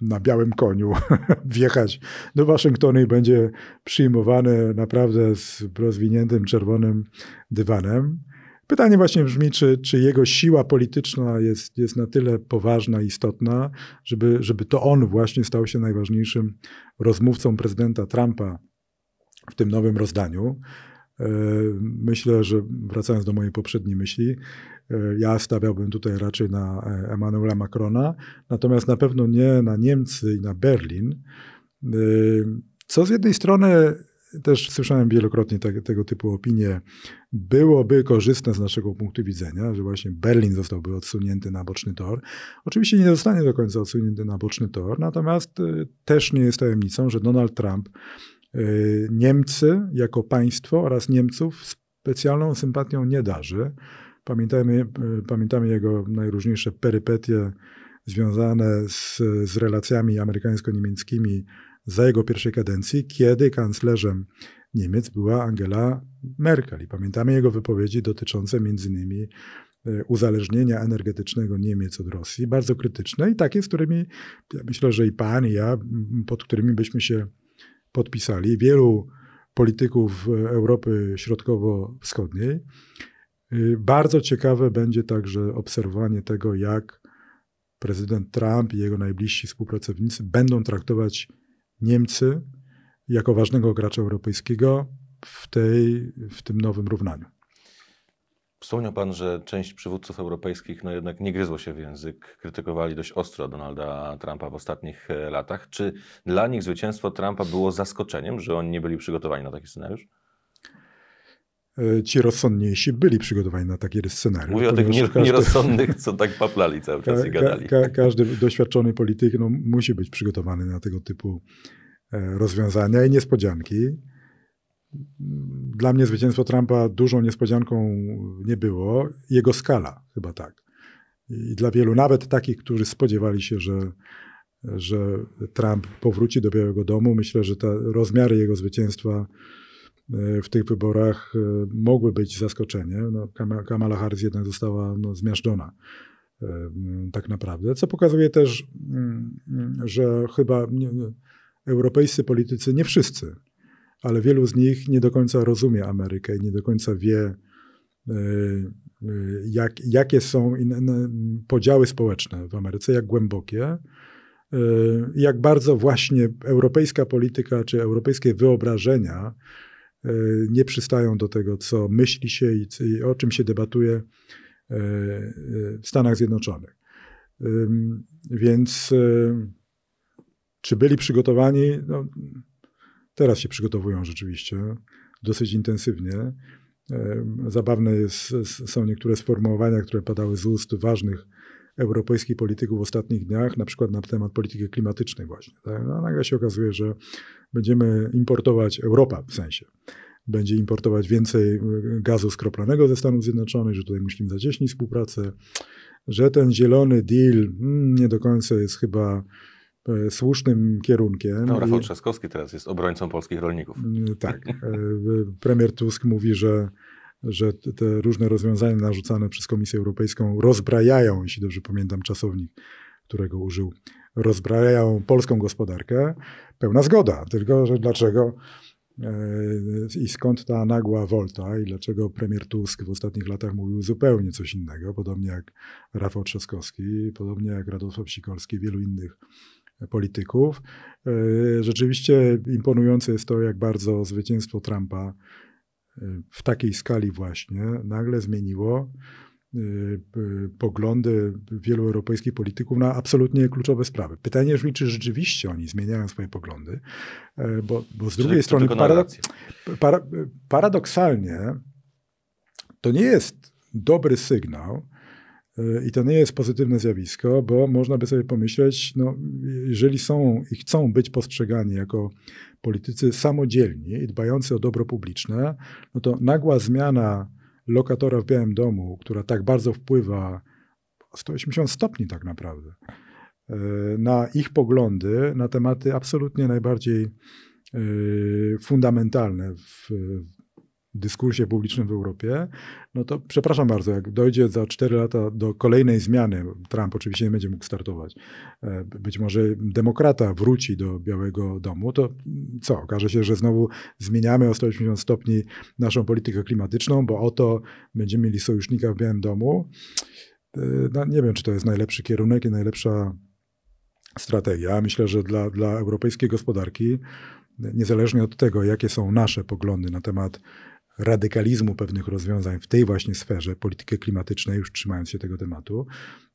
[SPEAKER 1] na białym koniu wjechać do Waszyngtonu i będzie przyjmowany naprawdę z rozwiniętym czerwonym dywanem. Pytanie właśnie brzmi, czy, czy jego siła polityczna jest, jest na tyle poważna i istotna, żeby, żeby to on właśnie stał się najważniejszym rozmówcą prezydenta Trumpa w tym nowym rozdaniu. E, myślę, że wracając do mojej poprzedniej myśli, e, ja stawiałbym tutaj raczej na e, Emmanuela Macrona, natomiast na pewno nie na Niemcy i na Berlin. Co z jednej strony też słyszałem wielokrotnie te, tego typu opinie, byłoby korzystne z naszego punktu widzenia, że właśnie Berlin zostałby odsunięty na boczny tor. Oczywiście nie zostanie do końca odsunięty na boczny tor, natomiast też nie jest tajemnicą, że Donald Trump Y, Niemcy jako państwo oraz Niemców specjalną sympatią nie darzy. Pamiętamy, y, pamiętamy jego najróżniejsze perypetie związane z, z relacjami amerykańsko-niemieckimi za jego pierwszej kadencji, kiedy kanclerzem Niemiec była Angela Merkel. I pamiętamy jego wypowiedzi dotyczące między innymi y, uzależnienia energetycznego Niemiec od Rosji, bardzo krytyczne i takie, z którymi ja myślę, że i pan, i ja, pod którymi byśmy się podpisali, wielu polityków e, Europy Środkowo-Wschodniej. Y, bardzo ciekawe będzie także obserwowanie tego, jak prezydent Trump i jego najbliżsi współpracownicy będą traktować Niemcy jako ważnego gracza europejskiego w, tej, w tym nowym równaniu.
[SPEAKER 2] Wspomniał Pan, że część przywódców europejskich no jednak nie gryzło się w język, krytykowali dość ostro Donalda Trumpa w ostatnich e, latach. Czy dla nich zwycięstwo Trumpa było zaskoczeniem, że oni nie byli przygotowani na taki scenariusz?
[SPEAKER 1] E, ci rozsądniejsi byli przygotowani na taki scenariusz. Mówię o tych każdy... nierozsądnych,
[SPEAKER 2] co tak paplali cały czas i gadali.
[SPEAKER 1] Ka, ka, każdy doświadczony polityk no, musi być przygotowany na tego typu e, rozwiązania i niespodzianki dla mnie zwycięstwo Trumpa dużą niespodzianką nie było. Jego skala chyba tak. I dla wielu, nawet takich, którzy spodziewali się, że, że Trump powróci do Białego Domu, myślę, że te rozmiary jego zwycięstwa e, w tych wyborach e, mogły być zaskoczeniem. No, Kamala Harris jednak została no, zmiażdżona e, tak naprawdę, co pokazuje też, że chyba europejscy politycy, nie wszyscy, ale wielu z nich nie do końca rozumie Amerykę i nie do końca wie, e, e, jak, jakie są inne podziały społeczne w Ameryce, jak głębokie e, jak bardzo właśnie europejska polityka czy europejskie wyobrażenia nie przystają do tego, co myśli się i, i o czym się debatuje w Stanach Zjednoczonych. Więc czy byli przygotowani? No, Teraz się przygotowują rzeczywiście dosyć intensywnie. Zabawne jest, są niektóre sformułowania, które padały z ust ważnych europejskich polityków w ostatnich dniach, na przykład na temat polityki klimatycznej właśnie. Tak? No, a nagle się okazuje, że będziemy importować, Europa w sensie, będzie importować więcej gazu skroplonego ze Stanów Zjednoczonych, że tutaj musimy zacieśnić współpracę, że ten zielony deal mm, nie do końca jest chyba E, słusznym kierunkiem. No, Rafał
[SPEAKER 2] Trzaskowski teraz jest obrońcą polskich
[SPEAKER 1] rolników. Mm, tak. E, premier Tusk mówi, że że te różne rozwiązania narzucane przez Komisję Europejską rozbrajają, jeśli dobrze pamiętam czasownik, którego użył, rozbrajają polską gospodarkę. Pełna zgoda, tylko że dlaczego e, i skąd ta nagła wolta i dlaczego premier Tusk w ostatnich latach mówił zupełnie coś innego, podobnie jak Rafał Trzaskowski, podobnie jak Radosław Sikorski, wielu innych polityków. E, rzeczywiście imponujące jest to, jak bardzo zwycięstwo Trumpa e, w takiej skali właśnie nagle zmieniło e, poglądy wielu europejskich polityków na absolutnie kluczowe sprawy. Pytanie brzmi, czy rzeczywiście oni zmieniają swoje poglądy, bo, bo z drugiej strony para paradoksalnie to nie jest dobry sygnał, i to nie jest pozytywne zjawisko, bo można by sobie pomyśleć, no, jeżeli są i chcą być postrzegani jako politycy samodzielni i dbający o dobro publiczne, no to nagła zmiana lokatora w Białym Domu, która tak bardzo wpływa 180 stopni tak naprawdę e, na ich poglądy na tematy absolutnie najbardziej e, fundamentalne w dyskursie publicznym w Europie, no to przepraszam bardzo, jak dojdzie za 4 lata do kolejnej zmiany, Trump oczywiście nie będzie mógł startować, e, być może demokrata wróci do Białego Domu, to co? Okaże się, że znowu zmieniamy o 180 stopni naszą politykę klimatyczną, bo oto będziemy mieli sojusznika w Białym Domu. E, no, nie wiem, czy to jest najlepszy kierunek i najlepsza strategia. Myślę, że dla, dla europejskiej gospodarki, niezależnie od tego, jakie są nasze poglądy na temat radykalizmu pewnych rozwiązań w tej właśnie sferze, politykę klimatycznej, już trzymając się tego tematu.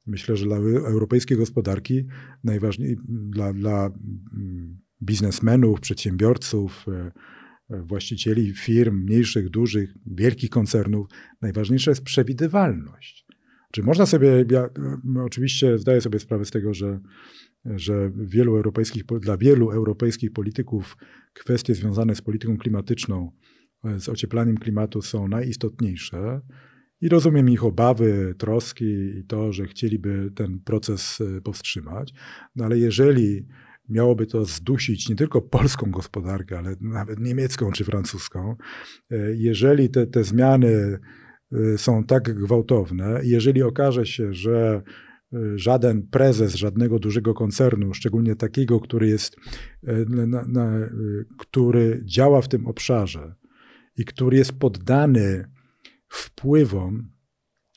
[SPEAKER 1] Myślę, że dla europejskiej gospodarki najważniej, dla, dla mm, biznesmenów, przedsiębiorców, e, e, właścicieli firm, mniejszych, dużych, wielkich koncernów, najważniejsza jest przewidywalność. Czy można sobie, ja, e, oczywiście zdaję sobie sprawę z tego, że, że wielu europejskich, dla wielu europejskich polityków kwestie związane z polityką klimatyczną z ocieplaniem klimatu są najistotniejsze. I rozumiem ich obawy, troski i to, że chcieliby ten proces e, powstrzymać. No ale jeżeli miałoby to zdusić nie tylko polską gospodarkę, ale nawet niemiecką czy francuską, e, jeżeli te, te zmiany e, są tak gwałtowne, jeżeli okaże się, że żaden prezes żadnego dużego koncernu, szczególnie takiego, który jest, na, na, który działa w tym obszarze, i który jest poddany wpływom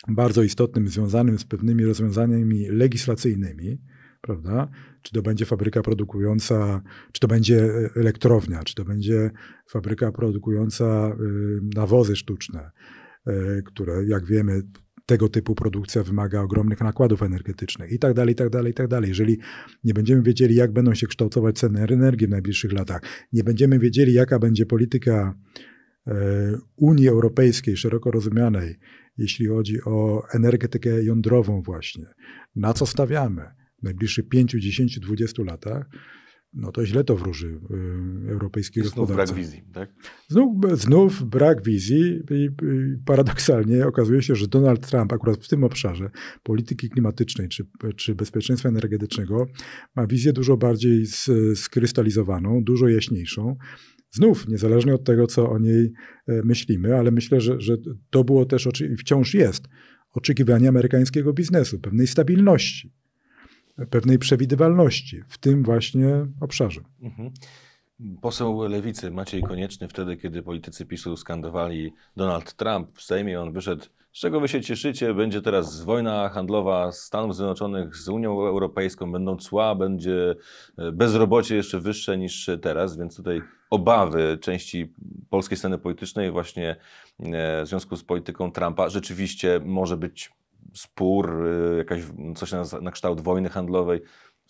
[SPEAKER 1] bardzo istotnym, związanym z pewnymi rozwiązaniami legislacyjnymi, prawda? Czy to będzie fabryka produkująca, czy to będzie e, elektrownia, czy to będzie fabryka produkująca y, nawozy sztuczne, y, które, jak wiemy, tego typu produkcja wymaga ogromnych nakładów energetycznych i tak dalej, i tak dalej, i tak dalej. Jeżeli nie będziemy wiedzieli, jak będą się kształtować ceny energii w najbliższych latach, nie będziemy wiedzieli, jaka będzie polityka E, Unii Europejskiej, szeroko rozumianej, jeśli chodzi o energetykę jądrową, właśnie, na co stawiamy w najbliższych 5, 10, 20 latach, no to źle to wróży y, europejskiej gospodarce. Znów brak wizji, tak? Znów, znów brak wizji i, paradoksalnie okazuje się, że Donald Trump akurat w tym obszarze polityki klimatycznej czy, czy bezpieczeństwa energetycznego ma wizję dużo bardziej skrystalizowaną, dużo jaśniejszą Znów, niezależnie od tego, co o niej e, myślimy, ale myślę, że, że to było też, i wciąż jest, oczekiwanie amerykańskiego biznesu, pewnej stabilności, pewnej przewidywalności w tym właśnie obszarze.
[SPEAKER 2] Mhm. Poseł lewicy Maciej Konieczny, wtedy kiedy politycy PiSu skandowali Donald Trump w Sejmie, on wyszedł z czego wy się cieszycie? Będzie teraz wojna handlowa Stanów Zjednoczonych z Unią Europejską, będą cła, będzie e, bezrobocie jeszcze wyższe niż teraz, więc tutaj obawy części polskiej sceny politycznej właśnie e, w związku z polityką Trumpa rzeczywiście może być spór, e, jakaś coś na, na kształt wojny handlowej.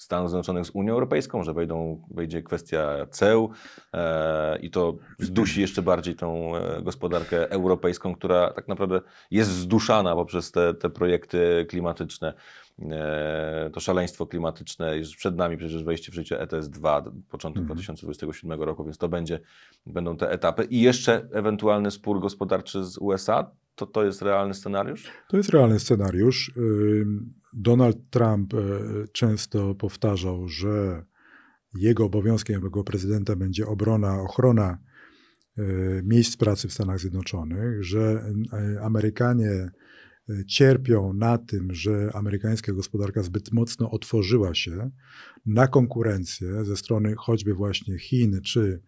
[SPEAKER 2] Stanów Zjednoczonych z Unią Europejską, że wejdą, wejdzie kwestia ceł e, i to zdusi jeszcze bardziej tą e, gospodarkę europejską, która tak naprawdę jest zduszana poprzez te, te projekty klimatyczne e, to szaleństwo klimatyczne. Przed nami przecież wejście w życie ETS 2, początek 2027 mhm. roku, więc to będzie, będą te etapy. I jeszcze ewentualny spór gospodarczy z USA. To, to jest realny scenariusz?
[SPEAKER 1] To jest realny scenariusz. Donald Trump e, często powtarzał, że jego obowiązkiem jako prezydenta będzie obrona, ochrona e, miejsc pracy w Stanach Zjednoczonych, że e, Amerykanie cierpią na tym, że amerykańska gospodarka zbyt mocno otworzyła się na konkurencję ze strony choćby właśnie Chin czy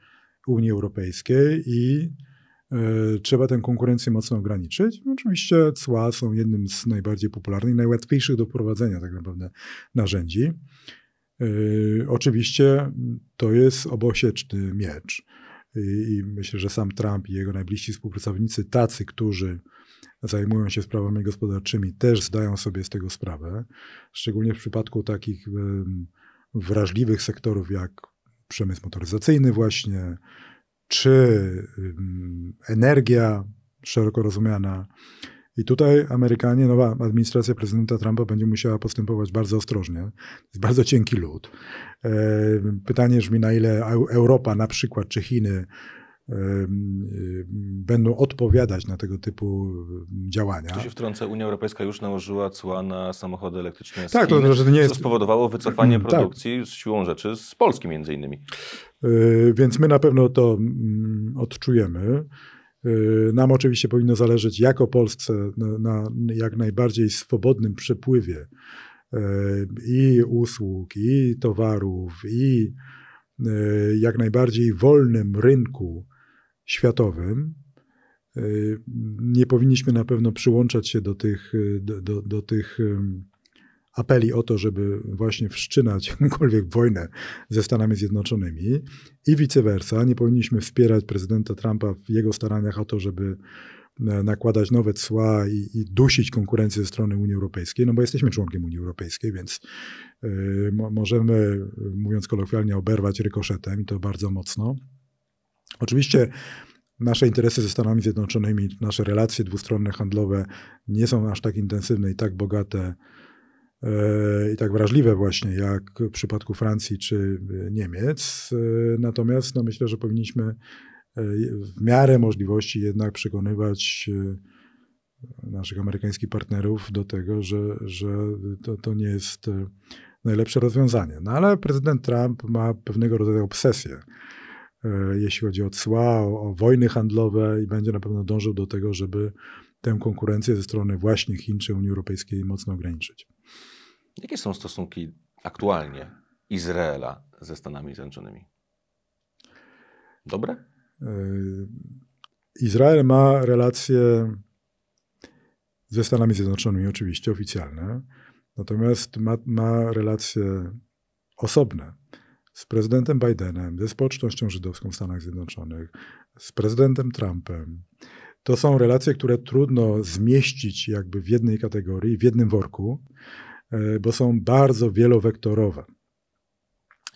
[SPEAKER 1] Unii Europejskiej i Y, trzeba tę konkurencję mocno ograniczyć. Oczywiście cła są jednym z najbardziej popularnych, najłatwiejszych do wprowadzenia tak naprawdę narzędzi. Y, oczywiście to jest obosieczny miecz. Y, I myślę, że sam Trump i jego najbliżsi współpracownicy, tacy, którzy zajmują się sprawami gospodarczymi, też zdają sobie z tego sprawę. Szczególnie w przypadku takich wrażliwych sektorów jak przemysł motoryzacyjny, właśnie czy energia szeroko rozumiana. I tutaj Amerykanie, nowa administracja prezydenta Trumpa będzie musiała postępować bardzo ostrożnie. Jest bardzo cienki lód. E, pytanie brzmi, na ile Europa na przykład, czy Chiny będą odpowiadać na tego typu działania. Tu się
[SPEAKER 2] wtrącę, Unia Europejska już nałożyła cła na samochody elektryczne z tak, Chin, znaczy, to, że nie jest... co spowodowało wycofanie mm, tak. produkcji tak. z siłą rzeczy z Polski między innymi.
[SPEAKER 1] E, więc my na pewno to odczujemy. E, nam oczywiście powinno zależeć jako Polsce na, na jak najbardziej swobodnym przepływie e, i usług, i towarów, i jak najbardziej wolnym rynku światowym. Y, nie powinniśmy na pewno przyłączać się do tych, y, do, do, do tych y, apeli o to, żeby właśnie wszczynać jakąkolwiek wojnę ze Stanami Zjednoczonymi i vice versa. Nie powinniśmy wspierać prezydenta Trumpa w jego staraniach o to, żeby e, nakładać nowe cła i, i, dusić konkurencję ze strony Unii Europejskiej, no bo jesteśmy członkiem Unii Europejskiej, więc e, możemy, mówiąc kolokwialnie, oberwać rykoszetem i to bardzo mocno. Oczywiście nasze interesy ze Stanami Zjednoczonymi, nasze relacje dwustronne, handlowe nie są aż tak intensywne i tak bogate e, i tak wrażliwe właśnie jak w przypadku Francji czy e, Niemiec. E, natomiast no, myślę, że powinniśmy w miarę możliwości jednak przekonywać naszych amerykańskich partnerów do tego, że, że to, to nie jest najlepsze rozwiązanie. No ale prezydent Trump ma pewnego rodzaju obsesję E, jeśli chodzi o cła, o, o wojny handlowe i będzie na pewno dążył do tego, żeby tę konkurencję ze strony właśnie Chin czy Unii Europejskiej mocno ograniczyć. Jakie
[SPEAKER 2] są stosunki aktualnie Izraela ze Stanami Zjednoczonymi? Dobre?
[SPEAKER 1] E, Izrael ma relacje ze Stanami Zjednoczonymi, oczywiście oficjalne, natomiast ma, ma relacje osobne z prezydentem Bidenem, ze społecznością żydowską w Stanach Zjednoczonych, z prezydentem Trumpem. To są relacje, które trudno zmieścić jakby w jednej kategorii, w jednym worku, e, bo są bardzo wielowektorowe.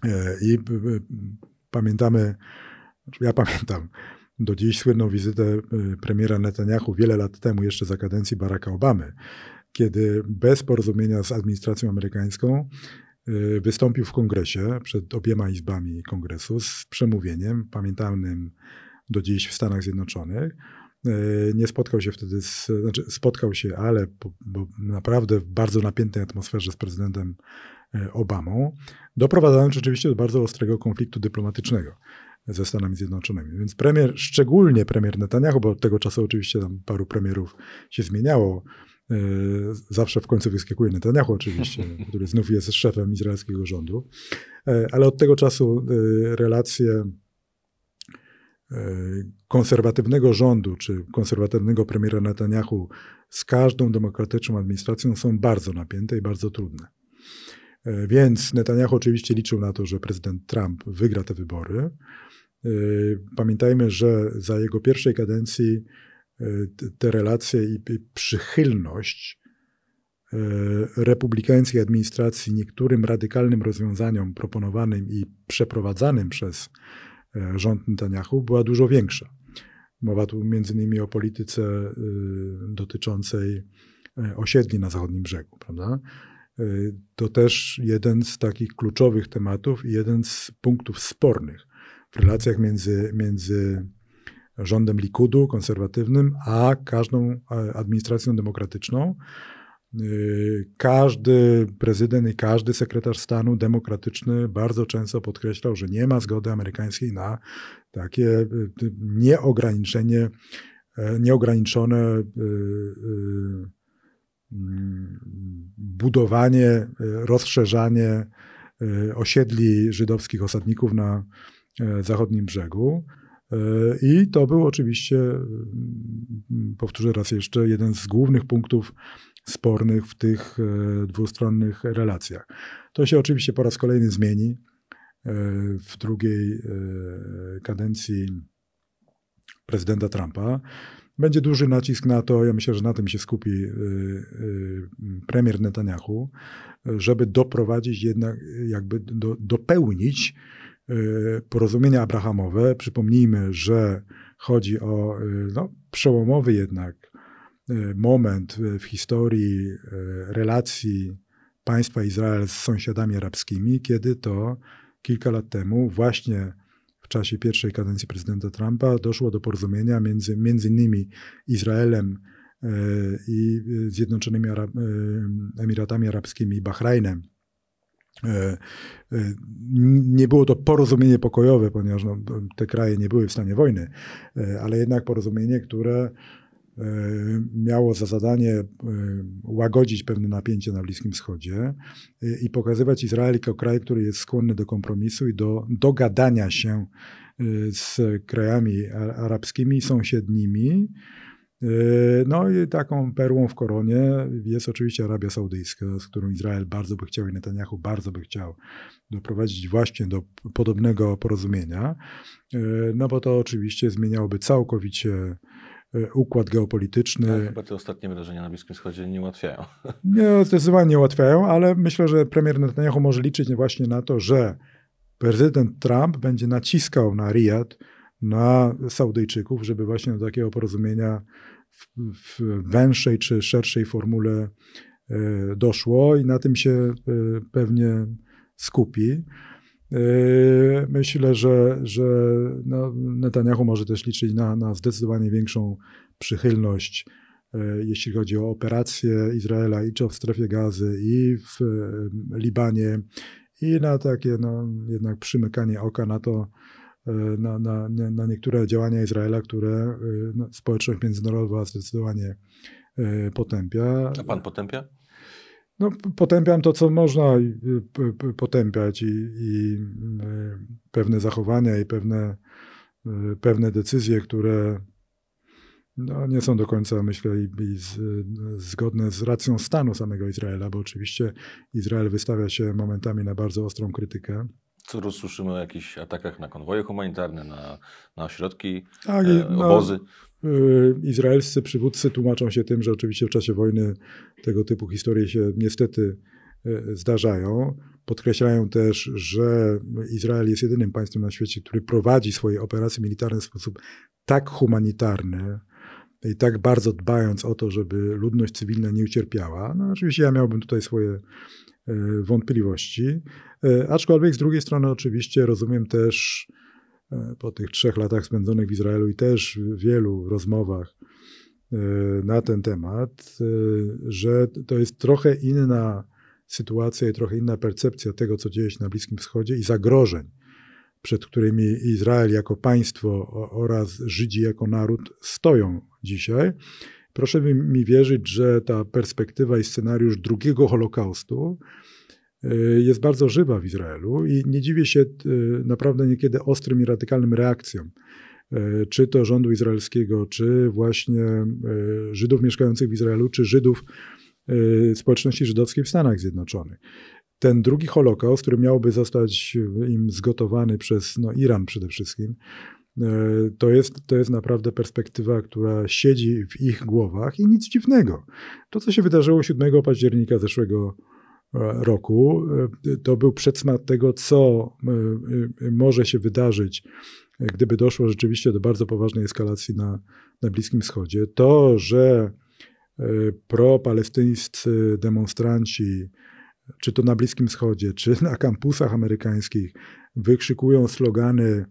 [SPEAKER 1] E, I e, pamiętamy, znaczy ja pamiętam do dziś słynną wizytę premiera Netanyahu wiele lat temu, jeszcze za kadencji Baracka Obamy, kiedy bez porozumienia z administracją amerykańską Y, wystąpił w kongresie przed obiema izbami kongresu z przemówieniem pamiętalnym do dziś w Stanach Zjednoczonych. Y, nie spotkał się wtedy, z, znaczy spotkał się, ale po, bo naprawdę w bardzo napiętej atmosferze z prezydentem y, Obamą, doprowadzając rzeczywiście do bardzo ostrego konfliktu dyplomatycznego ze Stanami Zjednoczonymi. Więc premier, szczególnie premier Netanyahu, bo od tego czasu oczywiście tam paru premierów się zmieniało, Y, zawsze w końcu wyskakuje Netanyahu oczywiście, który znów jest szefem izraelskiego rządu. E, ale od tego czasu y, relacje y, konserwatywnego rządu czy konserwatywnego premiera Netanyahu z każdą demokratyczną administracją są bardzo napięte i bardzo trudne. E, więc Netanyahu oczywiście liczył na to, że prezydent Trump wygra te wybory. E, pamiętajmy, że za jego pierwszej kadencji te relacje i przychylność e, republikańskiej administracji niektórym radykalnym rozwiązaniom proponowanym i przeprowadzanym przez e, rząd Netanyahu była dużo większa. Mowa tu m.in. o polityce e, dotyczącej osiedli na zachodnim brzegu, prawda? To też jeden z takich kluczowych tematów i jeden z punktów spornych w relacjach między, między rządem Likudu konserwatywnym, a każdą e, administracją demokratyczną. E, każdy prezydent i każdy sekretarz stanu demokratyczny bardzo często podkreślał, że nie ma zgody amerykańskiej na takie e, nieograniczenie, nieograniczone mm, budowanie, rozszerzanie osiedli żydowskich osadników na zachodnim brzegu. E, I to był oczywiście, mm, powtórzę raz jeszcze, jeden z głównych punktów spornych w tych e, dwustronnych relacjach. To się oczywiście po raz kolejny zmieni. E, w drugiej kadencji prezydenta Trumpa będzie duży nacisk na to, ja myślę, że na tym się skupi premier Netanyahu, żeby doprowadzić jednak, jakby do, dopełnić Y, porozumienia abrahamowe. Przypomnijmy, że chodzi o y, no, przełomowy jednak y, moment w historii relacji państwa Izrael z sąsiadami arabskimi, kiedy to kilka lat temu właśnie w czasie pierwszej kadencji prezydenta Trumpa doszło do porozumienia między, między innymi Izraelem i Zjednoczonymi Arab Emiratami Arabskimi i Bahrajnem E, e, nie było to porozumienie pokojowe, ponieważ no, te kraje nie były w stanie wojny, e, ale jednak porozumienie, które miało za zadanie łagodzić pewne napięcie na Bliskim Wschodzie i pokazywać Izrael jako kraj, który jest skłonny do kompromisu i do dogadania się z krajami arabskimi, sąsiednimi Yy, no i taką perłą w koronie jest oczywiście Arabia Saudyjska, z którą Izrael bardzo by chciał i Netanyahu bardzo by chciał doprowadzić właśnie do podobnego porozumienia, yy, no bo to oczywiście zmieniałoby całkowicie yy, układ geopolityczny. Ale tak, chyba
[SPEAKER 2] te ostatnie wydarzenia na Bliskim Wschodzie nie ułatwiają.
[SPEAKER 1] Nie, zdecydowanie nie ułatwiają, ale myślę, że premier Netanyahu może liczyć właśnie na to, że prezydent Trump będzie naciskał na Riyad, na Saudyjczyków, żeby właśnie do takiego porozumienia w węższej czy szerszej formule e, doszło i na tym się e, pewnie skupi. E, myślę, że, że no Netanyahu może też liczyć na, na zdecydowanie większą przychylność, jeśli chodzi o operacje Izraela i czy w strefie gazy, i w Libanie, i na takie no, jednak przymykanie oka na to, Y, na, na, na niektóre działania Izraela, które y, no, społeczność międzynarodowa zdecydowanie y, potępia. A pan potępia? No, potępiam to, co można potępiać i, i pewne zachowania i pewne, pewne decyzje, które no, nie są do końca, myślę, i, z, zgodne z racją stanu samego Izraela, bo oczywiście Izrael wystawia się momentami na bardzo ostrą krytykę
[SPEAKER 2] co słyszymy o jakichś atakach na konwoje humanitarne, na, na ośrodki,
[SPEAKER 1] tak, e, no, obozy. E, izraelscy przywódcy tłumaczą się tym, że oczywiście w czasie wojny tego typu historie się niestety e, zdarzają. Podkreślają też, że Izrael jest jedynym państwem na świecie, który prowadzi swoje operacje militarne w sposób tak humanitarny i tak bardzo dbając o to, żeby ludność cywilna nie ucierpiała. No, oczywiście ja miałbym tutaj swoje E, wątpliwości. E, aczkolwiek z drugiej strony oczywiście rozumiem też e, po tych trzech latach spędzonych w Izraelu i też wielu rozmowach na ten temat, że to jest trochę inna sytuacja i trochę inna percepcja tego, co dzieje się na Bliskim Wschodzie i zagrożeń, przed którymi Izrael jako państwo oraz Żydzi jako naród stoją dzisiaj. Proszę mi wierzyć, że ta perspektywa i scenariusz drugiego Holokaustu e, jest bardzo żywa w Izraelu i nie dziwię się e, naprawdę niekiedy ostrym i radykalnym reakcjom, e, czy to rządu izraelskiego, czy właśnie Żydów mieszkających w Izraelu, czy Żydów społeczności żydowskiej w Stanach Zjednoczonych. Ten drugi Holokaust, który miałby zostać im zgotowany przez no, Iran przede wszystkim, E, to jest, to jest naprawdę perspektywa, która siedzi w ich głowach i nic dziwnego. To, co się wydarzyło 7 października zeszłego e, roku, e, to był przedsmak tego, co może się wydarzyć, gdyby doszło rzeczywiście do bardzo poważnej eskalacji na, na Bliskim Wschodzie. To, że propalestyńscy demonstranci, czy to na Bliskim Wschodzie, czy na kampusach amerykańskich, wykrzykują slogany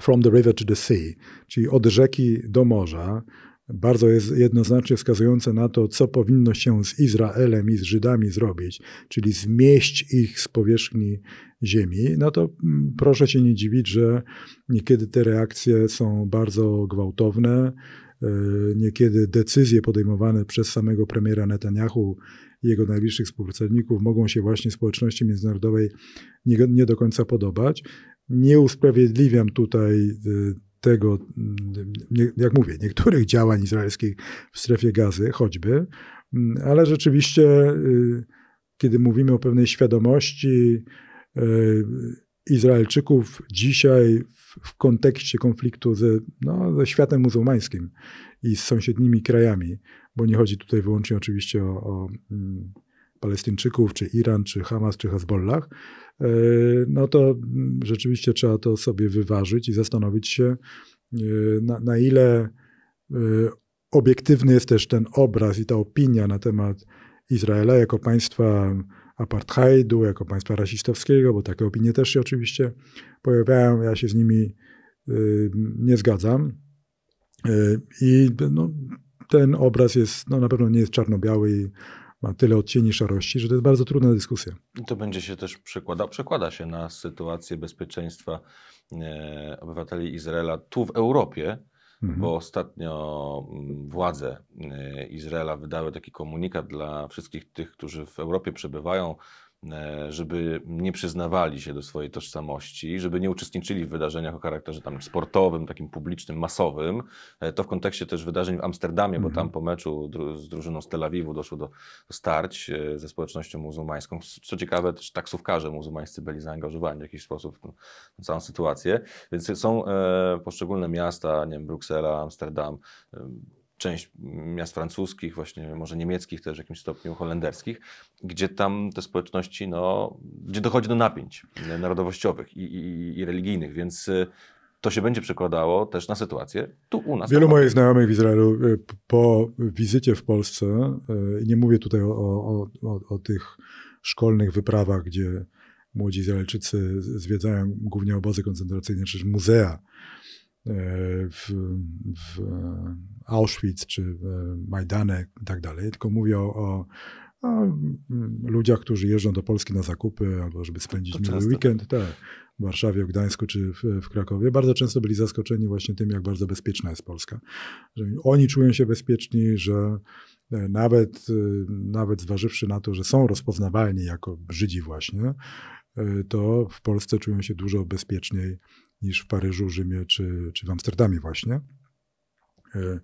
[SPEAKER 1] From the River to the Sea, czyli od rzeki do morza, bardzo jest jednoznacznie wskazujące na to, co powinno się z Izraelem i z Żydami zrobić, czyli zmieść ich z powierzchni ziemi, no to mm, proszę się nie dziwić, że niekiedy te reakcje są bardzo gwałtowne. E, niekiedy decyzje podejmowane przez samego premiera Netanyahu i jego najbliższych współpracowników mogą się właśnie społeczności międzynarodowej nie, nie do końca podobać nie usprawiedliwiam tutaj y, tego, y, jak mówię, niektórych działań izraelskich w strefie gazy, choćby, mm, ale rzeczywiście, y, kiedy mówimy o pewnej świadomości Izraelczyków dzisiaj w kontekście konfliktu ze, no, ze światem muzułmańskim i z sąsiednimi krajami, bo nie chodzi tutaj wyłącznie oczywiście o, o mm, Palestyńczyków, czy Iran, czy Hamas, czy Hezbollah, e, no to mm, rzeczywiście trzeba to sobie wyważyć i zastanowić się, e, na, na ile e, obiektywny jest też ten obraz i ta opinia na temat Izraela jako państwa apartheidu, jako państwa rasistowskiego, bo takie opinie też się oczywiście pojawiają. Ja się z nimi nie zgadzam. I no, ten obraz jest, no, na pewno nie jest czarno-biały i ma tyle odcieni szarości, że to jest bardzo trudna dyskusja.
[SPEAKER 2] I to będzie się też przekłada, przekłada się na sytuację bezpieczeństwa e, obywateli Izraela tu w Europie, mhm. bo ostatnio mm, władze e, Izraela wydały taki komunikat dla wszystkich tych, którzy w Europie przebywają, E, żeby nie przyznawali się do swojej tożsamości, żeby nie uczestniczyli w wydarzeniach o charakterze tam sportowym, takim publicznym, masowym. E, to w kontekście też wydarzeń w Amsterdamie, bo tam mhm. po meczu z drużyną z Tel Awiwu doszło do starć e, ze społecznością muzułmańską. Co ciekawe, też taksówkarze muzułmańscy byli zaangażowani w jakiś sposób w tę całą sytuację. Więc są poszczególne miasta, nie wiem, Bruksela, Amsterdam, część miast francuskich, właśnie może niemieckich też w jakimś stopniu, holenderskich, gdzie tam te społeczności, no, gdzie dochodzi do napięć narodowościowych i, i, i religijnych, więc y, to się będzie przekładało też na sytuację tu u nas. Wielu moich
[SPEAKER 1] znajomych w Izraelu y, po wizycie w Polsce, y, nie mówię tutaj o, o, o, o tych szkolnych wyprawach, gdzie młodzi Izraelczycy zwiedzają głównie obozy koncentracyjne, czy muzea E, w, w Auschwitz czy Majdanek i tak dalej, tylko mówię o, o, o, ludziach, którzy jeżdżą do Polski na zakupy albo żeby spędzić miły weekend. Tak. tak. W Warszawie, w Gdańsku czy w, w, Krakowie, bardzo często byli zaskoczeni właśnie tym, jak bardzo bezpieczna jest Polska. Że oni czują się bezpieczni, że e, nawet, e, nawet zważywszy na to, że są rozpoznawalni jako Żydzi właśnie, to w Polsce czują się dużo bezpieczniej niż w Paryżu, Rzymie czy, czy w Amsterdamie właśnie. E,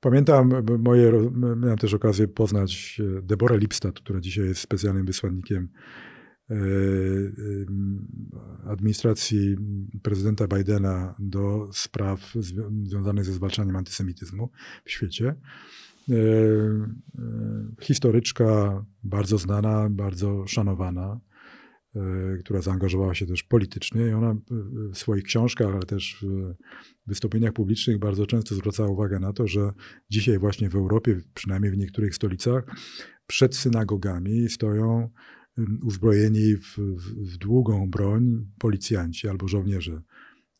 [SPEAKER 1] pamiętam, moje, miałem też okazję poznać e, Deborah Lipstadt, która dzisiaj jest specjalnym wysłannikiem e, administracji prezydenta Bidena do spraw związanych ze zwalczaniem antysemityzmu w świecie. Historyczka bardzo znana, bardzo szanowana. E, która zaangażowała się też politycznie i ona e, w swoich książkach, ale też w wystąpieniach publicznych bardzo często zwracała uwagę na to, że dzisiaj właśnie w Europie, przynajmniej w niektórych stolicach, przed synagogami stoją uzbrojeni w, w, w długą broń policjanci albo żołnierze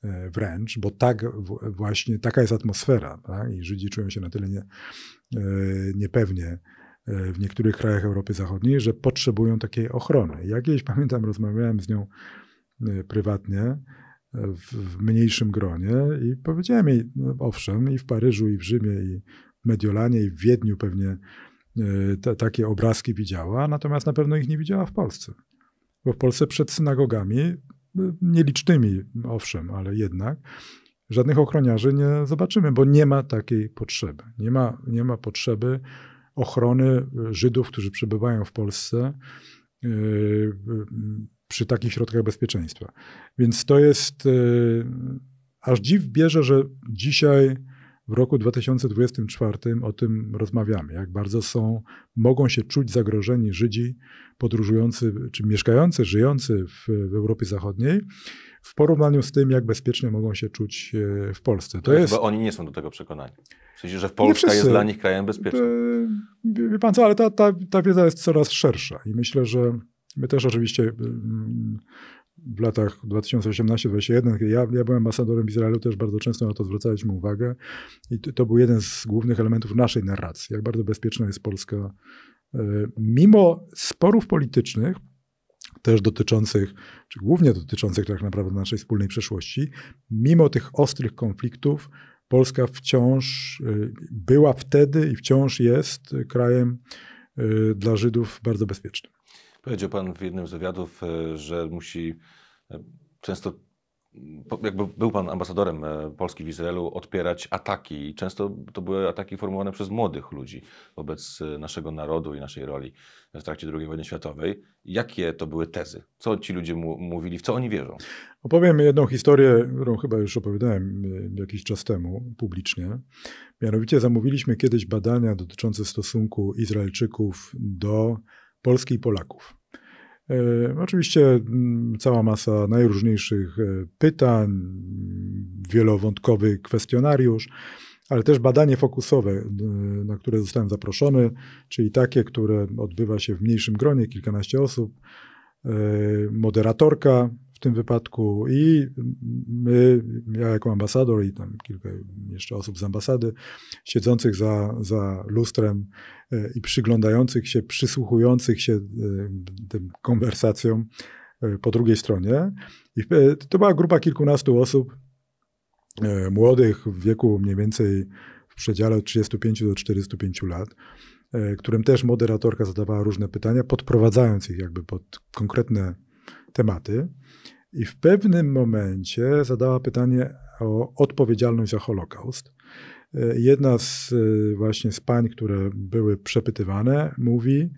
[SPEAKER 1] e, wręcz, bo tak właśnie taka jest atmosfera tak? i Żydzi czują się na tyle nie, niepewnie w niektórych krajach Europy Zachodniej, że potrzebują takiej ochrony. Ja kiedyś pamiętam, rozmawiałem z nią e, prywatnie e, w, mniejszym gronie i powiedziałem jej, no owszem, i w Paryżu, i w Rzymie, i w Mediolanie, i w Wiedniu pewnie te, takie obrazki widziała, natomiast na pewno ich nie widziała w Polsce. Bo w Polsce przed synagogami, e, nielicznymi owszem, ale jednak, żadnych ochroniarzy nie zobaczymy, bo nie ma takiej potrzeby. Nie ma, nie ma potrzeby ochrony y, Żydów, którzy przebywają w Polsce y, y, przy takich środkach bezpieczeństwa. Więc to jest aż dziw bierze, że dzisiaj w roku 2024 o tym rozmawiamy, jak bardzo są, mogą się czuć zagrożeni Żydzi podróżujący czy mieszkający, żyjący w, w Europie Zachodniej w porównaniu z tym, jak bezpiecznie mogą się czuć e, w Polsce. To tak, jest... Bo
[SPEAKER 2] oni nie są do tego przekonani. W sensie, że Polska jest dla nich krajem bezpiecznym.
[SPEAKER 1] E, wie pan co, ale ta, ta, ta wiedza jest coraz szersza i myślę, że my też oczywiście mm, w latach 2018-2021, kiedy ja, ja byłem ambasadorem w Izraelu, też bardzo często na to zwracaliśmy uwagę i to, to był jeden z głównych elementów naszej narracji, jak bardzo bezpieczna jest Polska e, mimo sporów politycznych, też dotyczących, czy głównie dotyczących tak naprawdę naszej wspólnej przeszłości, mimo tych ostrych konfliktów, Polska wciąż y, była wtedy i wciąż jest krajem y, dla Żydów bardzo bezpiecznym.
[SPEAKER 2] Powiedział Pan w jednym z wywiadów, y, że musi często jakby był Pan ambasadorem e, Polski w Izraelu, odpierać ataki. Często to były ataki formułowane przez młodych ludzi wobec e, naszego narodu i naszej roli w trakcie II wojny światowej. Jakie to były tezy? Co ci ludzie mu mówili? W co oni wierzą?
[SPEAKER 1] Opowiem jedną historię, którą chyba już opowiadałem e, jakiś czas temu publicznie. Mianowicie zamówiliśmy kiedyś badania dotyczące stosunku Izraelczyków do Polski i Polaków. E, oczywiście mm, cała masa najróżniejszych e, pytań, wielowątkowy kwestionariusz, ale też badanie fokusowe, e, na które zostałem zaproszony, czyli takie, które odbywa się w mniejszym gronie, kilkanaście osób. Moderatorka w tym wypadku i my, ja jako ambasador i tam kilka jeszcze osób z ambasady, siedzących za, za lustrem e, i przyglądających się, przysłuchujących się e, tym konwersacjom e, po drugiej stronie. I to była grupa kilkunastu osób, młodych w wieku mniej więcej w przedziale od 35 do 45 lat którym też moderatorka zadawała różne pytania, podprowadzając ich jakby pod konkretne tematy i w pewnym momencie zadała pytanie o odpowiedzialność za Holokaust. E, jedna z e, właśnie z pań, które były przepytywane, mówi,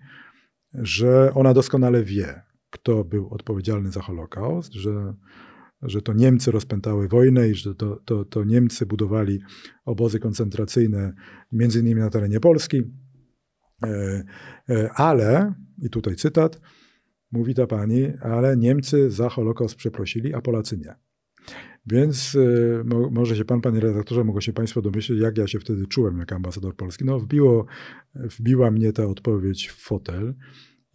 [SPEAKER 1] że ona doskonale wie, kto był odpowiedzialny za Holokaust, że, że to Niemcy rozpętały wojnę i że to, to, to Niemcy budowali obozy koncentracyjne, między innymi na terenie Polski. E, ale, i tutaj cytat, mówi ta pani, ale Niemcy za Holokaust przeprosili, a Polacy nie. Więc e, mo, może się pan, panie redaktorze, mogą się państwo domyślić, jak ja się wtedy czułem jako ambasador Polski. No wbiło, wbiła mnie ta odpowiedź w fotel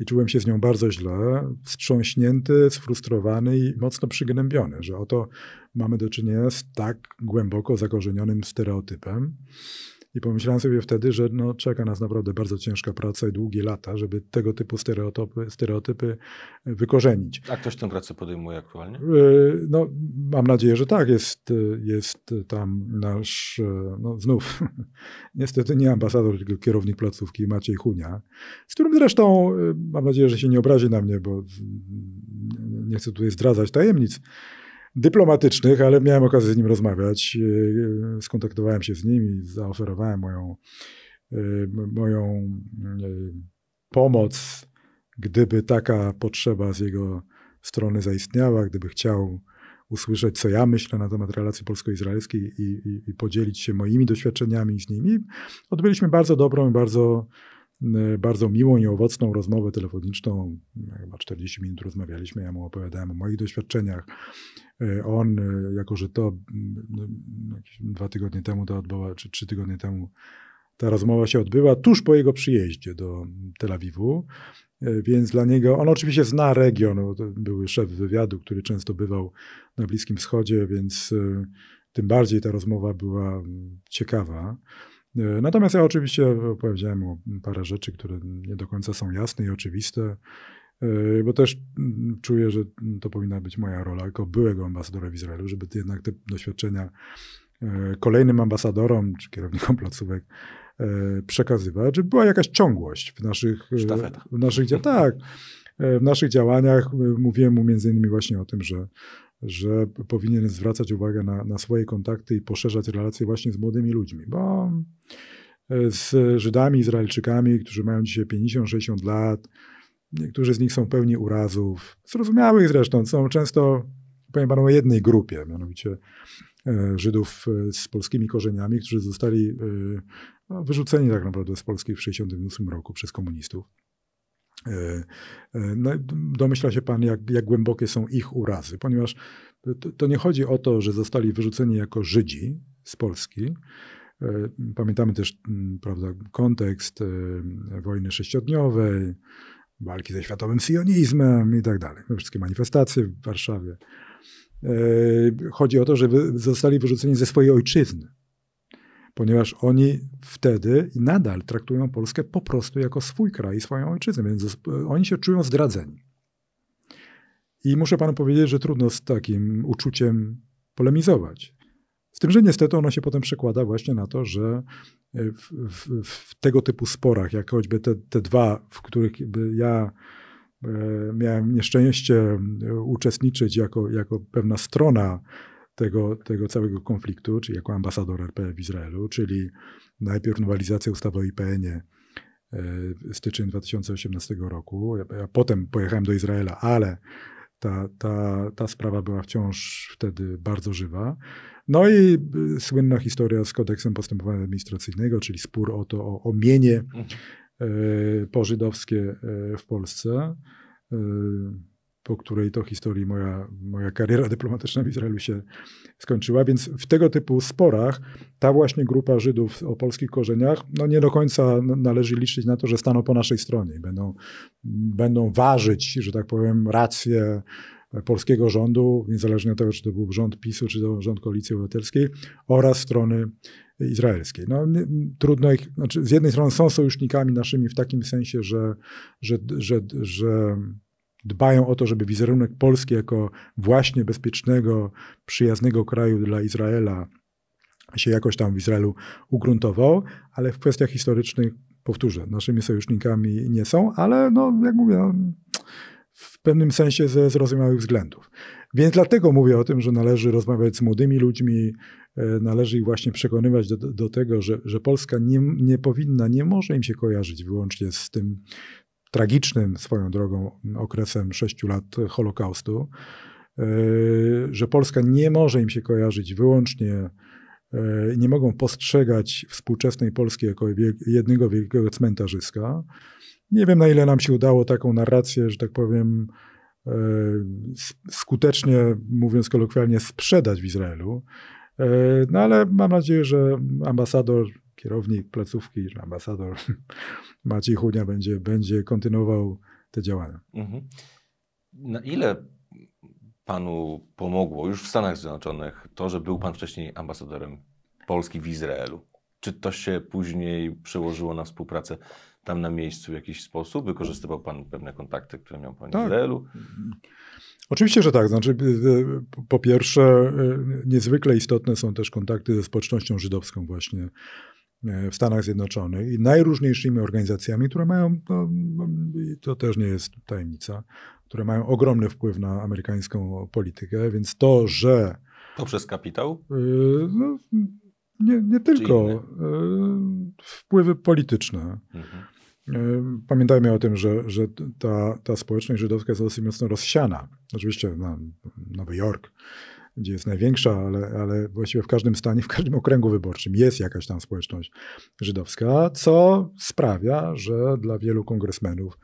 [SPEAKER 1] i czułem się z nią bardzo źle, wstrząśnięty, sfrustrowany i mocno przygnębiony, że oto mamy do czynienia z tak głęboko zakorzenionym stereotypem. I pomyślałem sobie wtedy, że no, czeka nas naprawdę bardzo ciężka praca i długie lata, żeby tego typu stereotypy, stereotypy e, wykorzenić.
[SPEAKER 2] A ktoś tę pracę podejmuje aktualnie? E,
[SPEAKER 1] no, mam nadzieję, że tak. Jest, e, jest tam nasz, no znów, niestety nie ambasador, tylko kierownik placówki Maciej Hunia, z którym zresztą mam nadzieję, że się nie obrazi na mnie, bo nie chcę tutaj zdradzać tajemnic dyplomatycznych, ale miałem okazję z nim rozmawiać. E, e, skontaktowałem się z nim i zaoferowałem moją, e, moją pomoc, gdyby taka potrzeba z jego strony zaistniała, gdyby chciał usłyszeć, co ja myślę na temat relacji polsko-izraelskiej i, i, i, podzielić się moimi doświadczeniami z nimi. Odbyliśmy bardzo dobrą i bardzo, bardzo miłą i owocną rozmowę telefoniczną. Chyba 40 minut rozmawialiśmy, ja mu opowiadałem o moich doświadczeniach, E, on, e, jako że to mm, mm, dwa tygodnie temu ta odbyła, czy trzy tygodnie temu ta rozmowa się odbyła tuż po jego przyjeździe do Tel Awiwu. E, więc dla niego, on oczywiście zna region, był szef wywiadu, który często bywał na Bliskim Wschodzie, więc tym bardziej ta rozmowa była mm, ciekawa. Natomiast ja oczywiście opowiedziałem mu parę rzeczy, które nie do końca są jasne i oczywiste. Yy, bo też mm, czuję, że to powinna być moja rola jako byłego ambasadora w Izraelu, żeby jednak te doświadczenia yy, kolejnym ambasadorom czy kierownikom placówek yy, przekazywać, żeby była jakaś ciągłość w naszych, tak, w naszych działaniach. Tak, w naszych działaniach mówiłem mu między innymi właśnie o tym, że że powinien zwracać uwagę na, na swoje kontakty i poszerzać relacje właśnie z młodymi ludźmi, bo z Żydami, Izraelczykami, którzy mają dzisiaj 50-60 lat, Niektórzy z nich są pełni urazów, zrozumiałych zresztą, są często, powiem panu o jednej grupie, mianowicie e, Żydów e, z polskimi korzeniami, którzy zostali e, no, wyrzuceni tak naprawdę z Polski w 1968 roku przez komunistów. No, domyśla się pan, jak, jak głębokie są ich urazy, ponieważ to, to nie chodzi o to, że zostali wyrzuceni jako Żydzi z Polski, Pamiętamy też prawda, kontekst wojny sześciodniowej, walki ze światowym sionizmem i tak dalej. Wszystkie manifestacje w Warszawie. E, chodzi o to, że zostali wyrzuceni ze swojej ojczyzny, ponieważ oni wtedy i nadal traktują Polskę po prostu jako swój kraj i swoją ojczyznę, więc oni się czują zdradzeni. I muszę panu powiedzieć, że trudno z takim uczuciem polemizować. Z tym, że niestety ono się potem przekłada właśnie na to, że e, w, w, w tego typu sporach, jak choćby te, te dwa, w których ja e, miałem nieszczęście e, uczestniczyć jako, jako pewna strona tego, tego całego konfliktu, czyli jako ambasador RP w Izraelu, czyli najpierw nowelizacja ustawy o IPN-ie styczeń 2018 roku. Ja, ja potem pojechałem do Izraela, ale ta, ta, ta sprawa była wciąż wtedy bardzo żywa. No i y, słynna historia z kodeksem postępowania administracyjnego, czyli spór o to, o, o mienie mhm. y, pożydowskie y, w Polsce. Y, po której to historii moja, moja kariera dyplomatyczna w Izraelu się skończyła. Więc w tego typu sporach ta właśnie grupa Żydów o polskich korzeniach, no nie do końca należy liczyć na to, że staną po naszej stronie i będą, będą ważyć, że tak powiem, rację polskiego rządu, niezależnie od tego, czy to był rząd PiSu, czy to rząd Koalicji Obywatelskiej, oraz strony izraelskiej. No, nie, trudno ich, znaczy z jednej strony są sojusznikami naszymi w takim sensie, że, że, że, że dbają o to, żeby wizerunek Polski jako właśnie bezpiecznego, przyjaznego kraju dla Izraela się jakoś tam w Izraelu ugruntował, ale w kwestiach historycznych, powtórzę, naszymi sojusznikami nie są, ale no, jak mówię, no, w pewnym sensie ze zrozumiałych względów. Więc dlatego mówię o tym, że należy rozmawiać z młodymi ludźmi, e, należy ich właśnie przekonywać do, do tego, że, że Polska nie, nie powinna, nie może im się kojarzyć wyłącznie z tym, tragicznym swoją drogą okresem sześciu lat Holokaustu, e, że Polska nie może im się kojarzyć wyłącznie, e, nie mogą postrzegać współczesnej Polski jako jednego wielkiego cmentarzyska. Nie wiem, na ile nam się udało taką narrację, że tak powiem, e, skutecznie, mówiąc kolokwialnie, sprzedać w Izraelu. No ale mam nadzieję, że ambasador kierownik placówki, czy ambasador Maciej Chudnia będzie, będzie kontynuował te działania. Mhm.
[SPEAKER 2] Na ile panu pomogło już w Stanach Zjednoczonych to, że był pan wcześniej ambasadorem Polski w Izraelu? Czy to się później przełożyło na współpracę tam na miejscu w jakiś sposób? Wykorzystywał pan pewne kontakty, które miał pan tak. w Izraelu?
[SPEAKER 1] Oczywiście, że tak. Znaczy, y, y, po pierwsze, y, niezwykle istotne są też kontakty ze społecznością żydowską właśnie E, w Stanach Zjednoczonych i najróżniejszymi organizacjami, które mają, to, no, to też nie jest tajemnica, które mają ogromny wpływ na amerykańską politykę, więc to, że.
[SPEAKER 2] To przez kapitał?
[SPEAKER 1] Yy, no, nie, nie tylko. Yy, wpływy polityczne. Mhm. Pamiętajmy o tym, że, że ta, ta społeczność żydowska jest dosyć mocno rozsiana. Oczywiście na no, Nowy Jork, gdzie jest największa, ale, ale właściwie w każdym stanie, w każdym okręgu wyborczym jest jakaś tam społeczność żydowska, co sprawia, że dla wielu kongresmenów,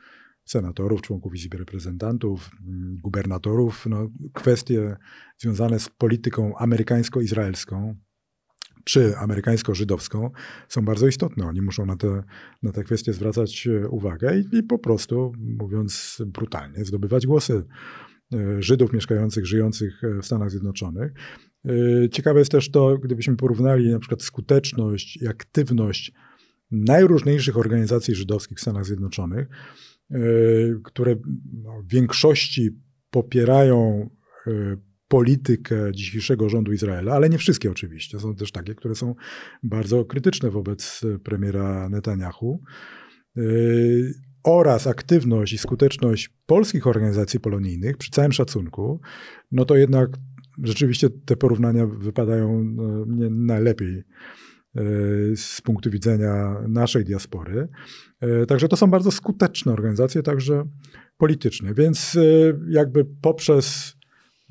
[SPEAKER 1] senatorów, członków Izby Reprezentantów, mm, gubernatorów, no, kwestie związane z polityką amerykańsko-izraelską czy amerykańsko-żydowską są bardzo istotne. Oni muszą na te, na te kwestie zwracać e, uwagę i, i po prostu, mówiąc brutalnie, zdobywać głosy E, Żydów mieszkających, żyjących e, w Stanach Zjednoczonych. E, ciekawe jest też to, gdybyśmy porównali na przykład skuteczność i aktywność najróżniejszych organizacji żydowskich w Stanach Zjednoczonych, które no, w większości popierają politykę dzisiejszego rządu Izraela, ale nie wszystkie oczywiście. Są też takie, które są bardzo krytyczne wobec premiera Netanyahu oraz aktywność i skuteczność polskich organizacji polonijnych, przy całym szacunku, no to jednak rzeczywiście te porównania wypadają no, nie najlepiej e, z punktu widzenia naszej diaspory. E, także to są bardzo skuteczne organizacje, także polityczne. Więc e, jakby poprzez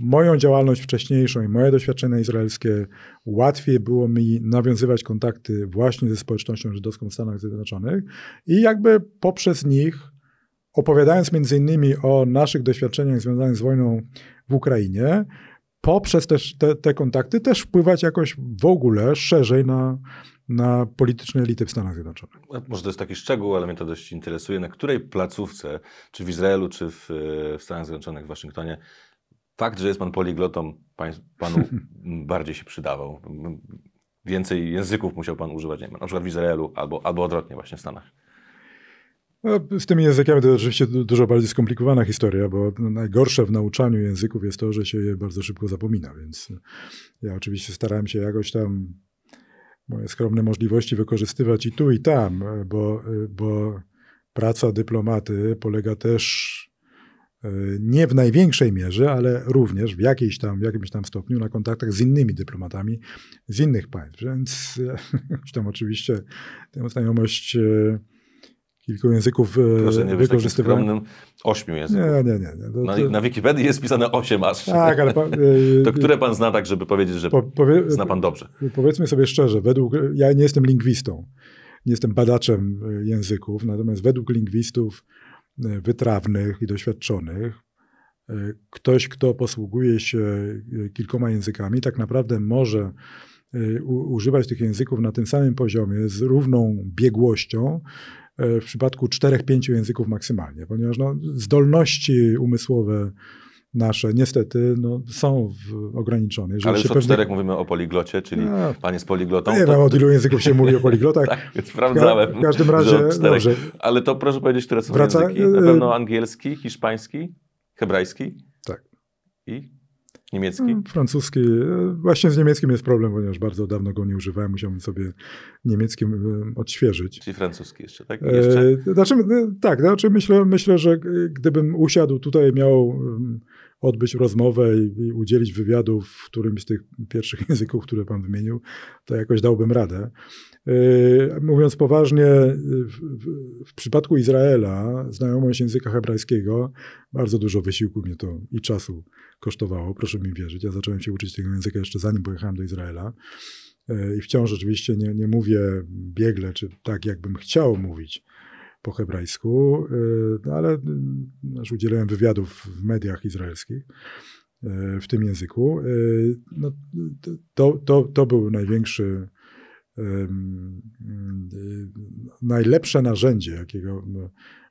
[SPEAKER 1] moją działalność wcześniejszą i moje doświadczenia izraelskie łatwiej było mi nawiązywać kontakty właśnie ze społecznością żydowską w Stanach Zjednoczonych i jakby poprzez nich, opowiadając między innymi o naszych doświadczeniach związanych z wojną w Ukrainie, poprzez też te, te kontakty też wpływać jakoś w ogóle szerzej na, na polityczne elity w Stanach Zjednoczonych.
[SPEAKER 2] Może to jest taki szczegół, ale mnie to dość interesuje. Na której placówce, czy w Izraelu, czy w, e, w Stanach Zjednoczonych, w Waszyngtonie, fakt, że jest pan poliglotą, panu bardziej się przydawał. Więcej języków musiał pan używać, nie wiem, na przykład w Izraelu albo, albo odwrotnie właśnie w Stanach.
[SPEAKER 1] No, z tymi językami to oczywiście dużo bardziej skomplikowana historia, bo najgorsze w nauczaniu języków jest to, że się je bardzo szybko zapomina, więc ja oczywiście starałem się jakoś tam moje skromne możliwości wykorzystywać i tu i tam, bo, bo praca dyplomaty polega też E, nie w największej mierze, ale również w, jakiejś tam, w jakimś tam stopniu na kontaktach z innymi dyplomatami z innych państw. Więc e, tam oczywiście tę znajomość e, kilku języków Proszę nie wykorzystywanym. Ośmiu
[SPEAKER 2] języków. Nie, nie, nie. To, na, na, Wikipedii jest pisane osiem aż. Tak, ale pan, to które pan zna tak, żeby powiedzieć, że po, powie, zna pan dobrze?
[SPEAKER 1] Powiedzmy sobie szczerze, według, ja nie jestem lingwistą, nie jestem badaczem języków, natomiast według lingwistów E, wytrawnych i doświadczonych. E, ktoś, kto posługuje się e, kilkoma językami, tak naprawdę może używać tych języków na tym samym poziomie z równą biegłością w przypadku czterech, pięciu języków maksymalnie, ponieważ no, zdolności umysłowe nasze niestety no, są ograniczone. Jeżeli Ale już się pewnie... czterech
[SPEAKER 2] mówimy o poliglocie, czyli no, pan jest poliglotą. No nie to... wiem, od ilu języków się mówi o poliglotach. tak, sprawdzałem. W każdym razie, Ale to proszę powiedzieć, które są Wraca... języki? Na y- pewno angielski, hiszpański, hebrajski? Tak. I?
[SPEAKER 1] Niemiecki? Mm, francuski. Y, właśnie z niemieckim jest problem, ponieważ bardzo dawno go nie używałem. Musiałem sobie niemieckim y, odświeżyć. Czyli francuski jeszcze, tak? Jeszcze? znaczy, tak, znaczy myślę, myślę, że gdybym usiadł tutaj, miał odbyć rozmowę i, i udzielić wywiadu w którymś z tych pierwszych języków, które pan wymienił, to jakoś dałbym radę. Y, mówiąc poważnie, y, w, w, w, przypadku Izraela znajomość języka hebrajskiego, bardzo dużo wysiłku mnie to i czasu kosztowało, proszę mi wierzyć. Ja zacząłem się uczyć tego języka jeszcze zanim pojechałem do Izraela. Y, I wciąż oczywiście nie, nie mówię biegle, czy tak, jakbym chciał mówić po hebrajsku, y, no, ale y, udzielałem wywiadów w mediach izraelskich y, w tym języku. No, to, to, to był największy, najlepsze narzędzie, jakiego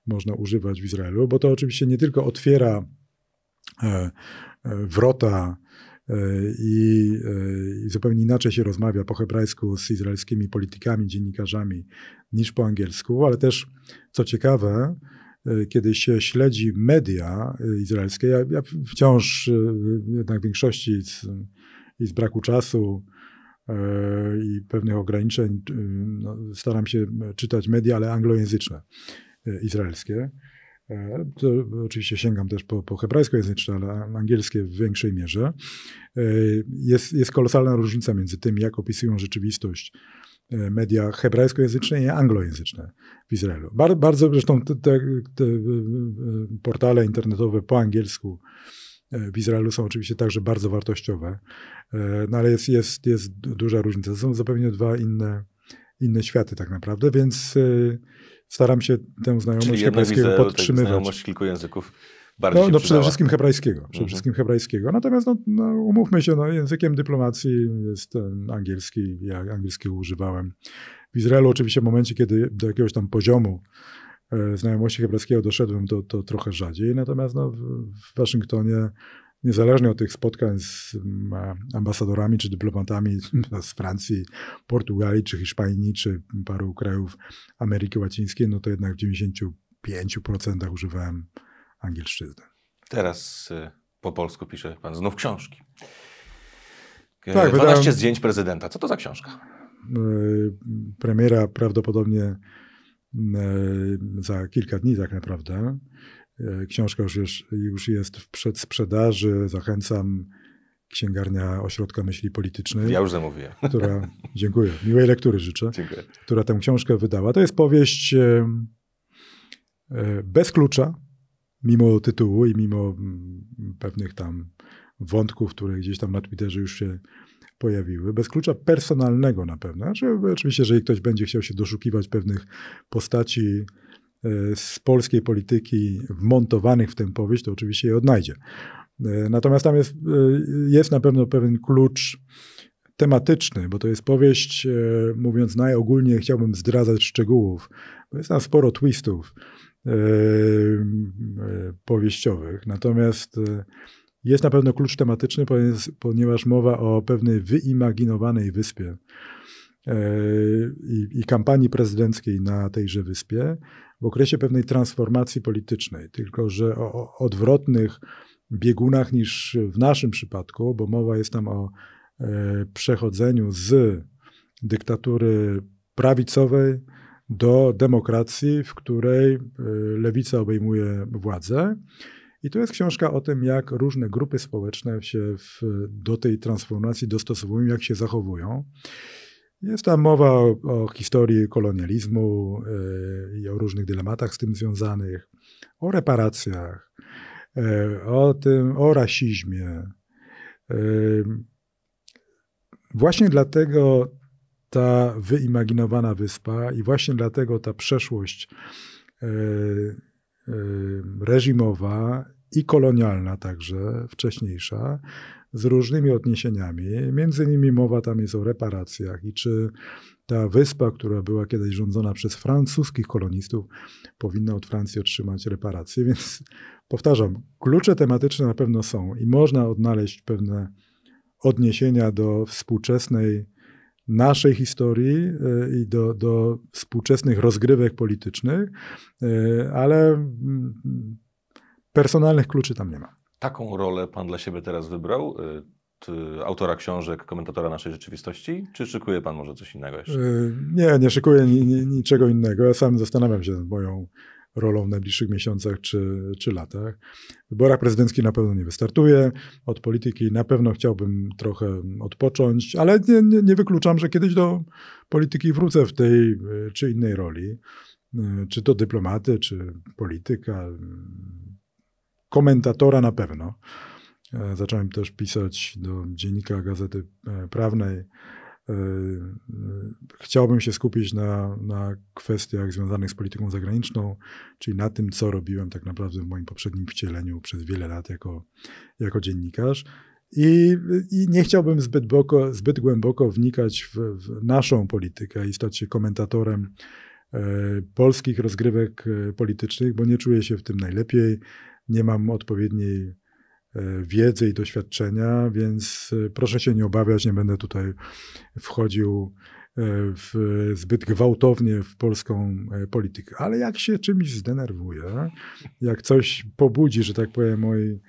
[SPEAKER 1] można używać w Izraelu, bo to oczywiście nie tylko otwiera e, e, wrota i, e, i zupełnie inaczej się rozmawia po hebrajsku z izraelskimi politykami, dziennikarzami niż po angielsku, ale też, co ciekawe, e, kiedy się śledzi media e, izraelskie, ja, ja wciąż jednak w większości z, i z braku czasu yy, i pewnych ograniczeń yy, no, staram się czytać media, ale anglojęzyczne, yy, izraelskie. E, to oczywiście sięgam też po, po hebrajskojęzyczne, ale angielskie w większej mierze. E, jest, jest kolosalna różnica między tym, jak opisują rzeczywistość e, media hebrajskojęzyczne i anglojęzyczne w Izraelu. Bar, bardzo zresztą te, te, te portale internetowe po angielsku w Izraelu są oczywiście także bardzo wartościowe, no ale jest, jest, jest duża różnica. Są zupełnie dwa inne, inne światy tak naprawdę, więc Staram się tę znajomość hebrajskiego widzę, podtrzymywać. Tak, znajomość
[SPEAKER 2] kilku języków bardziej No, no przede wszystkim hebrajskiego. Przede mhm. wszystkim
[SPEAKER 1] hebrajskiego. Natomiast no, no, umówmy się, no, językiem dyplomacji jest angielski. Ja angielskiego używałem. W Izraelu oczywiście w momencie, kiedy do jakiegoś tam poziomu e, znajomości hebrajskiego doszedłem, to, to trochę rzadziej. Natomiast no, w, w Waszyngtonie niezależnie od tych spotkań z mm, ambasadorami czy dyplomatami z Francji, Portugalii czy Hiszpanii, czy paru krajów Ameryki Łacińskiej, no to jednak w 95% używałem angielszczyzny.
[SPEAKER 2] Teraz y, po polsku pisze pan znów książki. Tak, 12 wydałem... zdjęć prezydenta. Co to za książka?
[SPEAKER 1] Y, premiera prawdopodobnie y, za kilka dni tak naprawdę. E, książka już jest, już jest w przedsprzedaży. Zachęcam. Księgarnia Ośrodka Myśli Politycznej. Ja już zamówiłem. Która, dziękuję. Miłej lektury życzę. Dziękuję. Która tę książkę wydała. To jest powieść e, e, bez klucza, mimo tytułu i mimo mm, pewnych tam wątków, które gdzieś tam na Twitterze już się pojawiły. Bez klucza personalnego na pewno. Znaczy, oczywiście, jeżeli ktoś będzie chciał się doszukiwać pewnych postaci, Y, z polskiej polityki wmontowanych w tę powieść, to oczywiście je odnajdzie. Y, natomiast tam jest, y, jest na pewno pewien klucz tematyczny, bo to jest powieść, mówiąc najogólniej, chciałbym zdradzać szczegółów, bo jest tam sporo twistów powieściowych. Natomiast jest na pewno klucz tematyczny, ponieważ mowa o pewnej wyimaginowanej wyspie i, i kampanii prezydenckiej na tejże wyspie w okresie pewnej transformacji politycznej, tylko że o odwrotnych biegunach niż w naszym przypadku, bo mowa jest tam o e, przechodzeniu z dyktatury prawicowej do demokracji, w której e, lewica obejmuje władzę. I to jest książka o tym, jak różne grupy społeczne się w, do tej transformacji dostosowują, jak się zachowują. Jest tam mowa o, o historii kolonializmu e, i o różnych dylematach z tym związanych, o reparacjach, e, o tym, o rasizmie. E, właśnie dlatego ta wyimaginowana wyspa i właśnie dlatego ta przeszłość reżimowa i kolonialna także, wcześniejsza, z różnymi odniesieniami. Między innymi mowa tam jest o reparacjach i czy ta wyspa, która była kiedyś rządzona przez francuskich kolonistów, powinna od Francji otrzymać reparacje. Więc powtarzam, klucze tematyczne na pewno są i można odnaleźć pewne odniesienia do współczesnej naszej historii y, i do, do współczesnych rozgrywek politycznych, y, ale mm, mm, personalnych kluczy tam nie ma
[SPEAKER 2] taką rolę Pan dla siebie teraz wybrał? Y, autora książek, komentatora naszej rzeczywistości? Czy szykuje Pan może coś innego
[SPEAKER 1] jeszcze? Y, nie, nie szykuję ni, ni, niczego innego. Ja sam zastanawiam się nad moją rolą w najbliższych miesiącach czy, czy latach. W wyborach prezydenckich na pewno nie wystartuję. Od polityki na pewno chciałbym trochę odpocząć, ale nie, nie, nie wykluczam, że kiedyś do polityki wrócę w tej y, czy innej roli. Czy to dyplomaty, czy polityka, komentatora na pewno. E, zacząłem też pisać do dziennika Gazety e, Prawnej. E, chciałbym się skupić na, na kwestiach związanych z polityką zagraniczną, czyli na tym, co robiłem tak naprawdę w moim poprzednim wcieleniu przez wiele lat jako, jako dziennikarz. I, I, nie chciałbym zbyt, boko, zbyt głęboko wnikać w, w, naszą politykę i stać się komentatorem e, polskich rozgrywek politycznych, bo nie czuję się w tym najlepiej nie mam odpowiedniej e, wiedzy i doświadczenia, więc e, proszę się nie obawiać, nie będę tutaj wchodził e, w, zbyt gwałtownie w polską politykę. Ale jak się czymś zdenerwuję, jak coś pobudzi, że tak powiem, moi,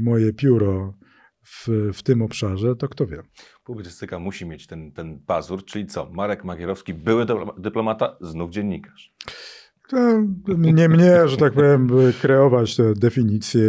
[SPEAKER 1] moje pióro w, w tym obszarze, to kto wie.
[SPEAKER 2] Publicystyka musi mieć ten, ten pazur, czyli co? Marek Magierowski, były dyplomata, znów dziennikarz.
[SPEAKER 1] Nie mnie, że tak powiem, kreować te definicje,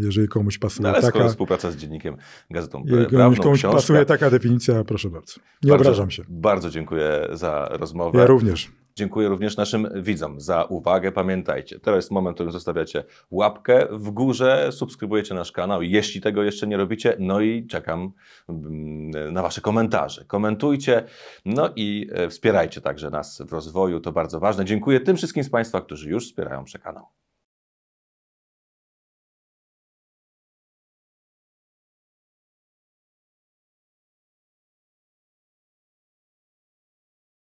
[SPEAKER 1] jeżeli komuś pasuje no, taka...
[SPEAKER 2] współpraca z dziennikiem, gazetą jeżeli komuś książka. pasuje taka
[SPEAKER 1] definicja, proszę bardzo. Nie bardzo, obrażam się.
[SPEAKER 2] Bardzo dziękuję za rozmowę. Ja również. Dziękuję również naszym widzom za uwagę. Pamiętajcie, teraz jest moment, w którym zostawiacie łapkę w górze, subskrybujecie nasz kanał, jeśli tego jeszcze nie robicie, no i czekam mm, na Wasze komentarze. Komentujcie, no i e, wspierajcie także nas w rozwoju, to bardzo ważne. Dziękuję tym wszystkim z Państwa,
[SPEAKER 1] którzy już wspierają przekanał.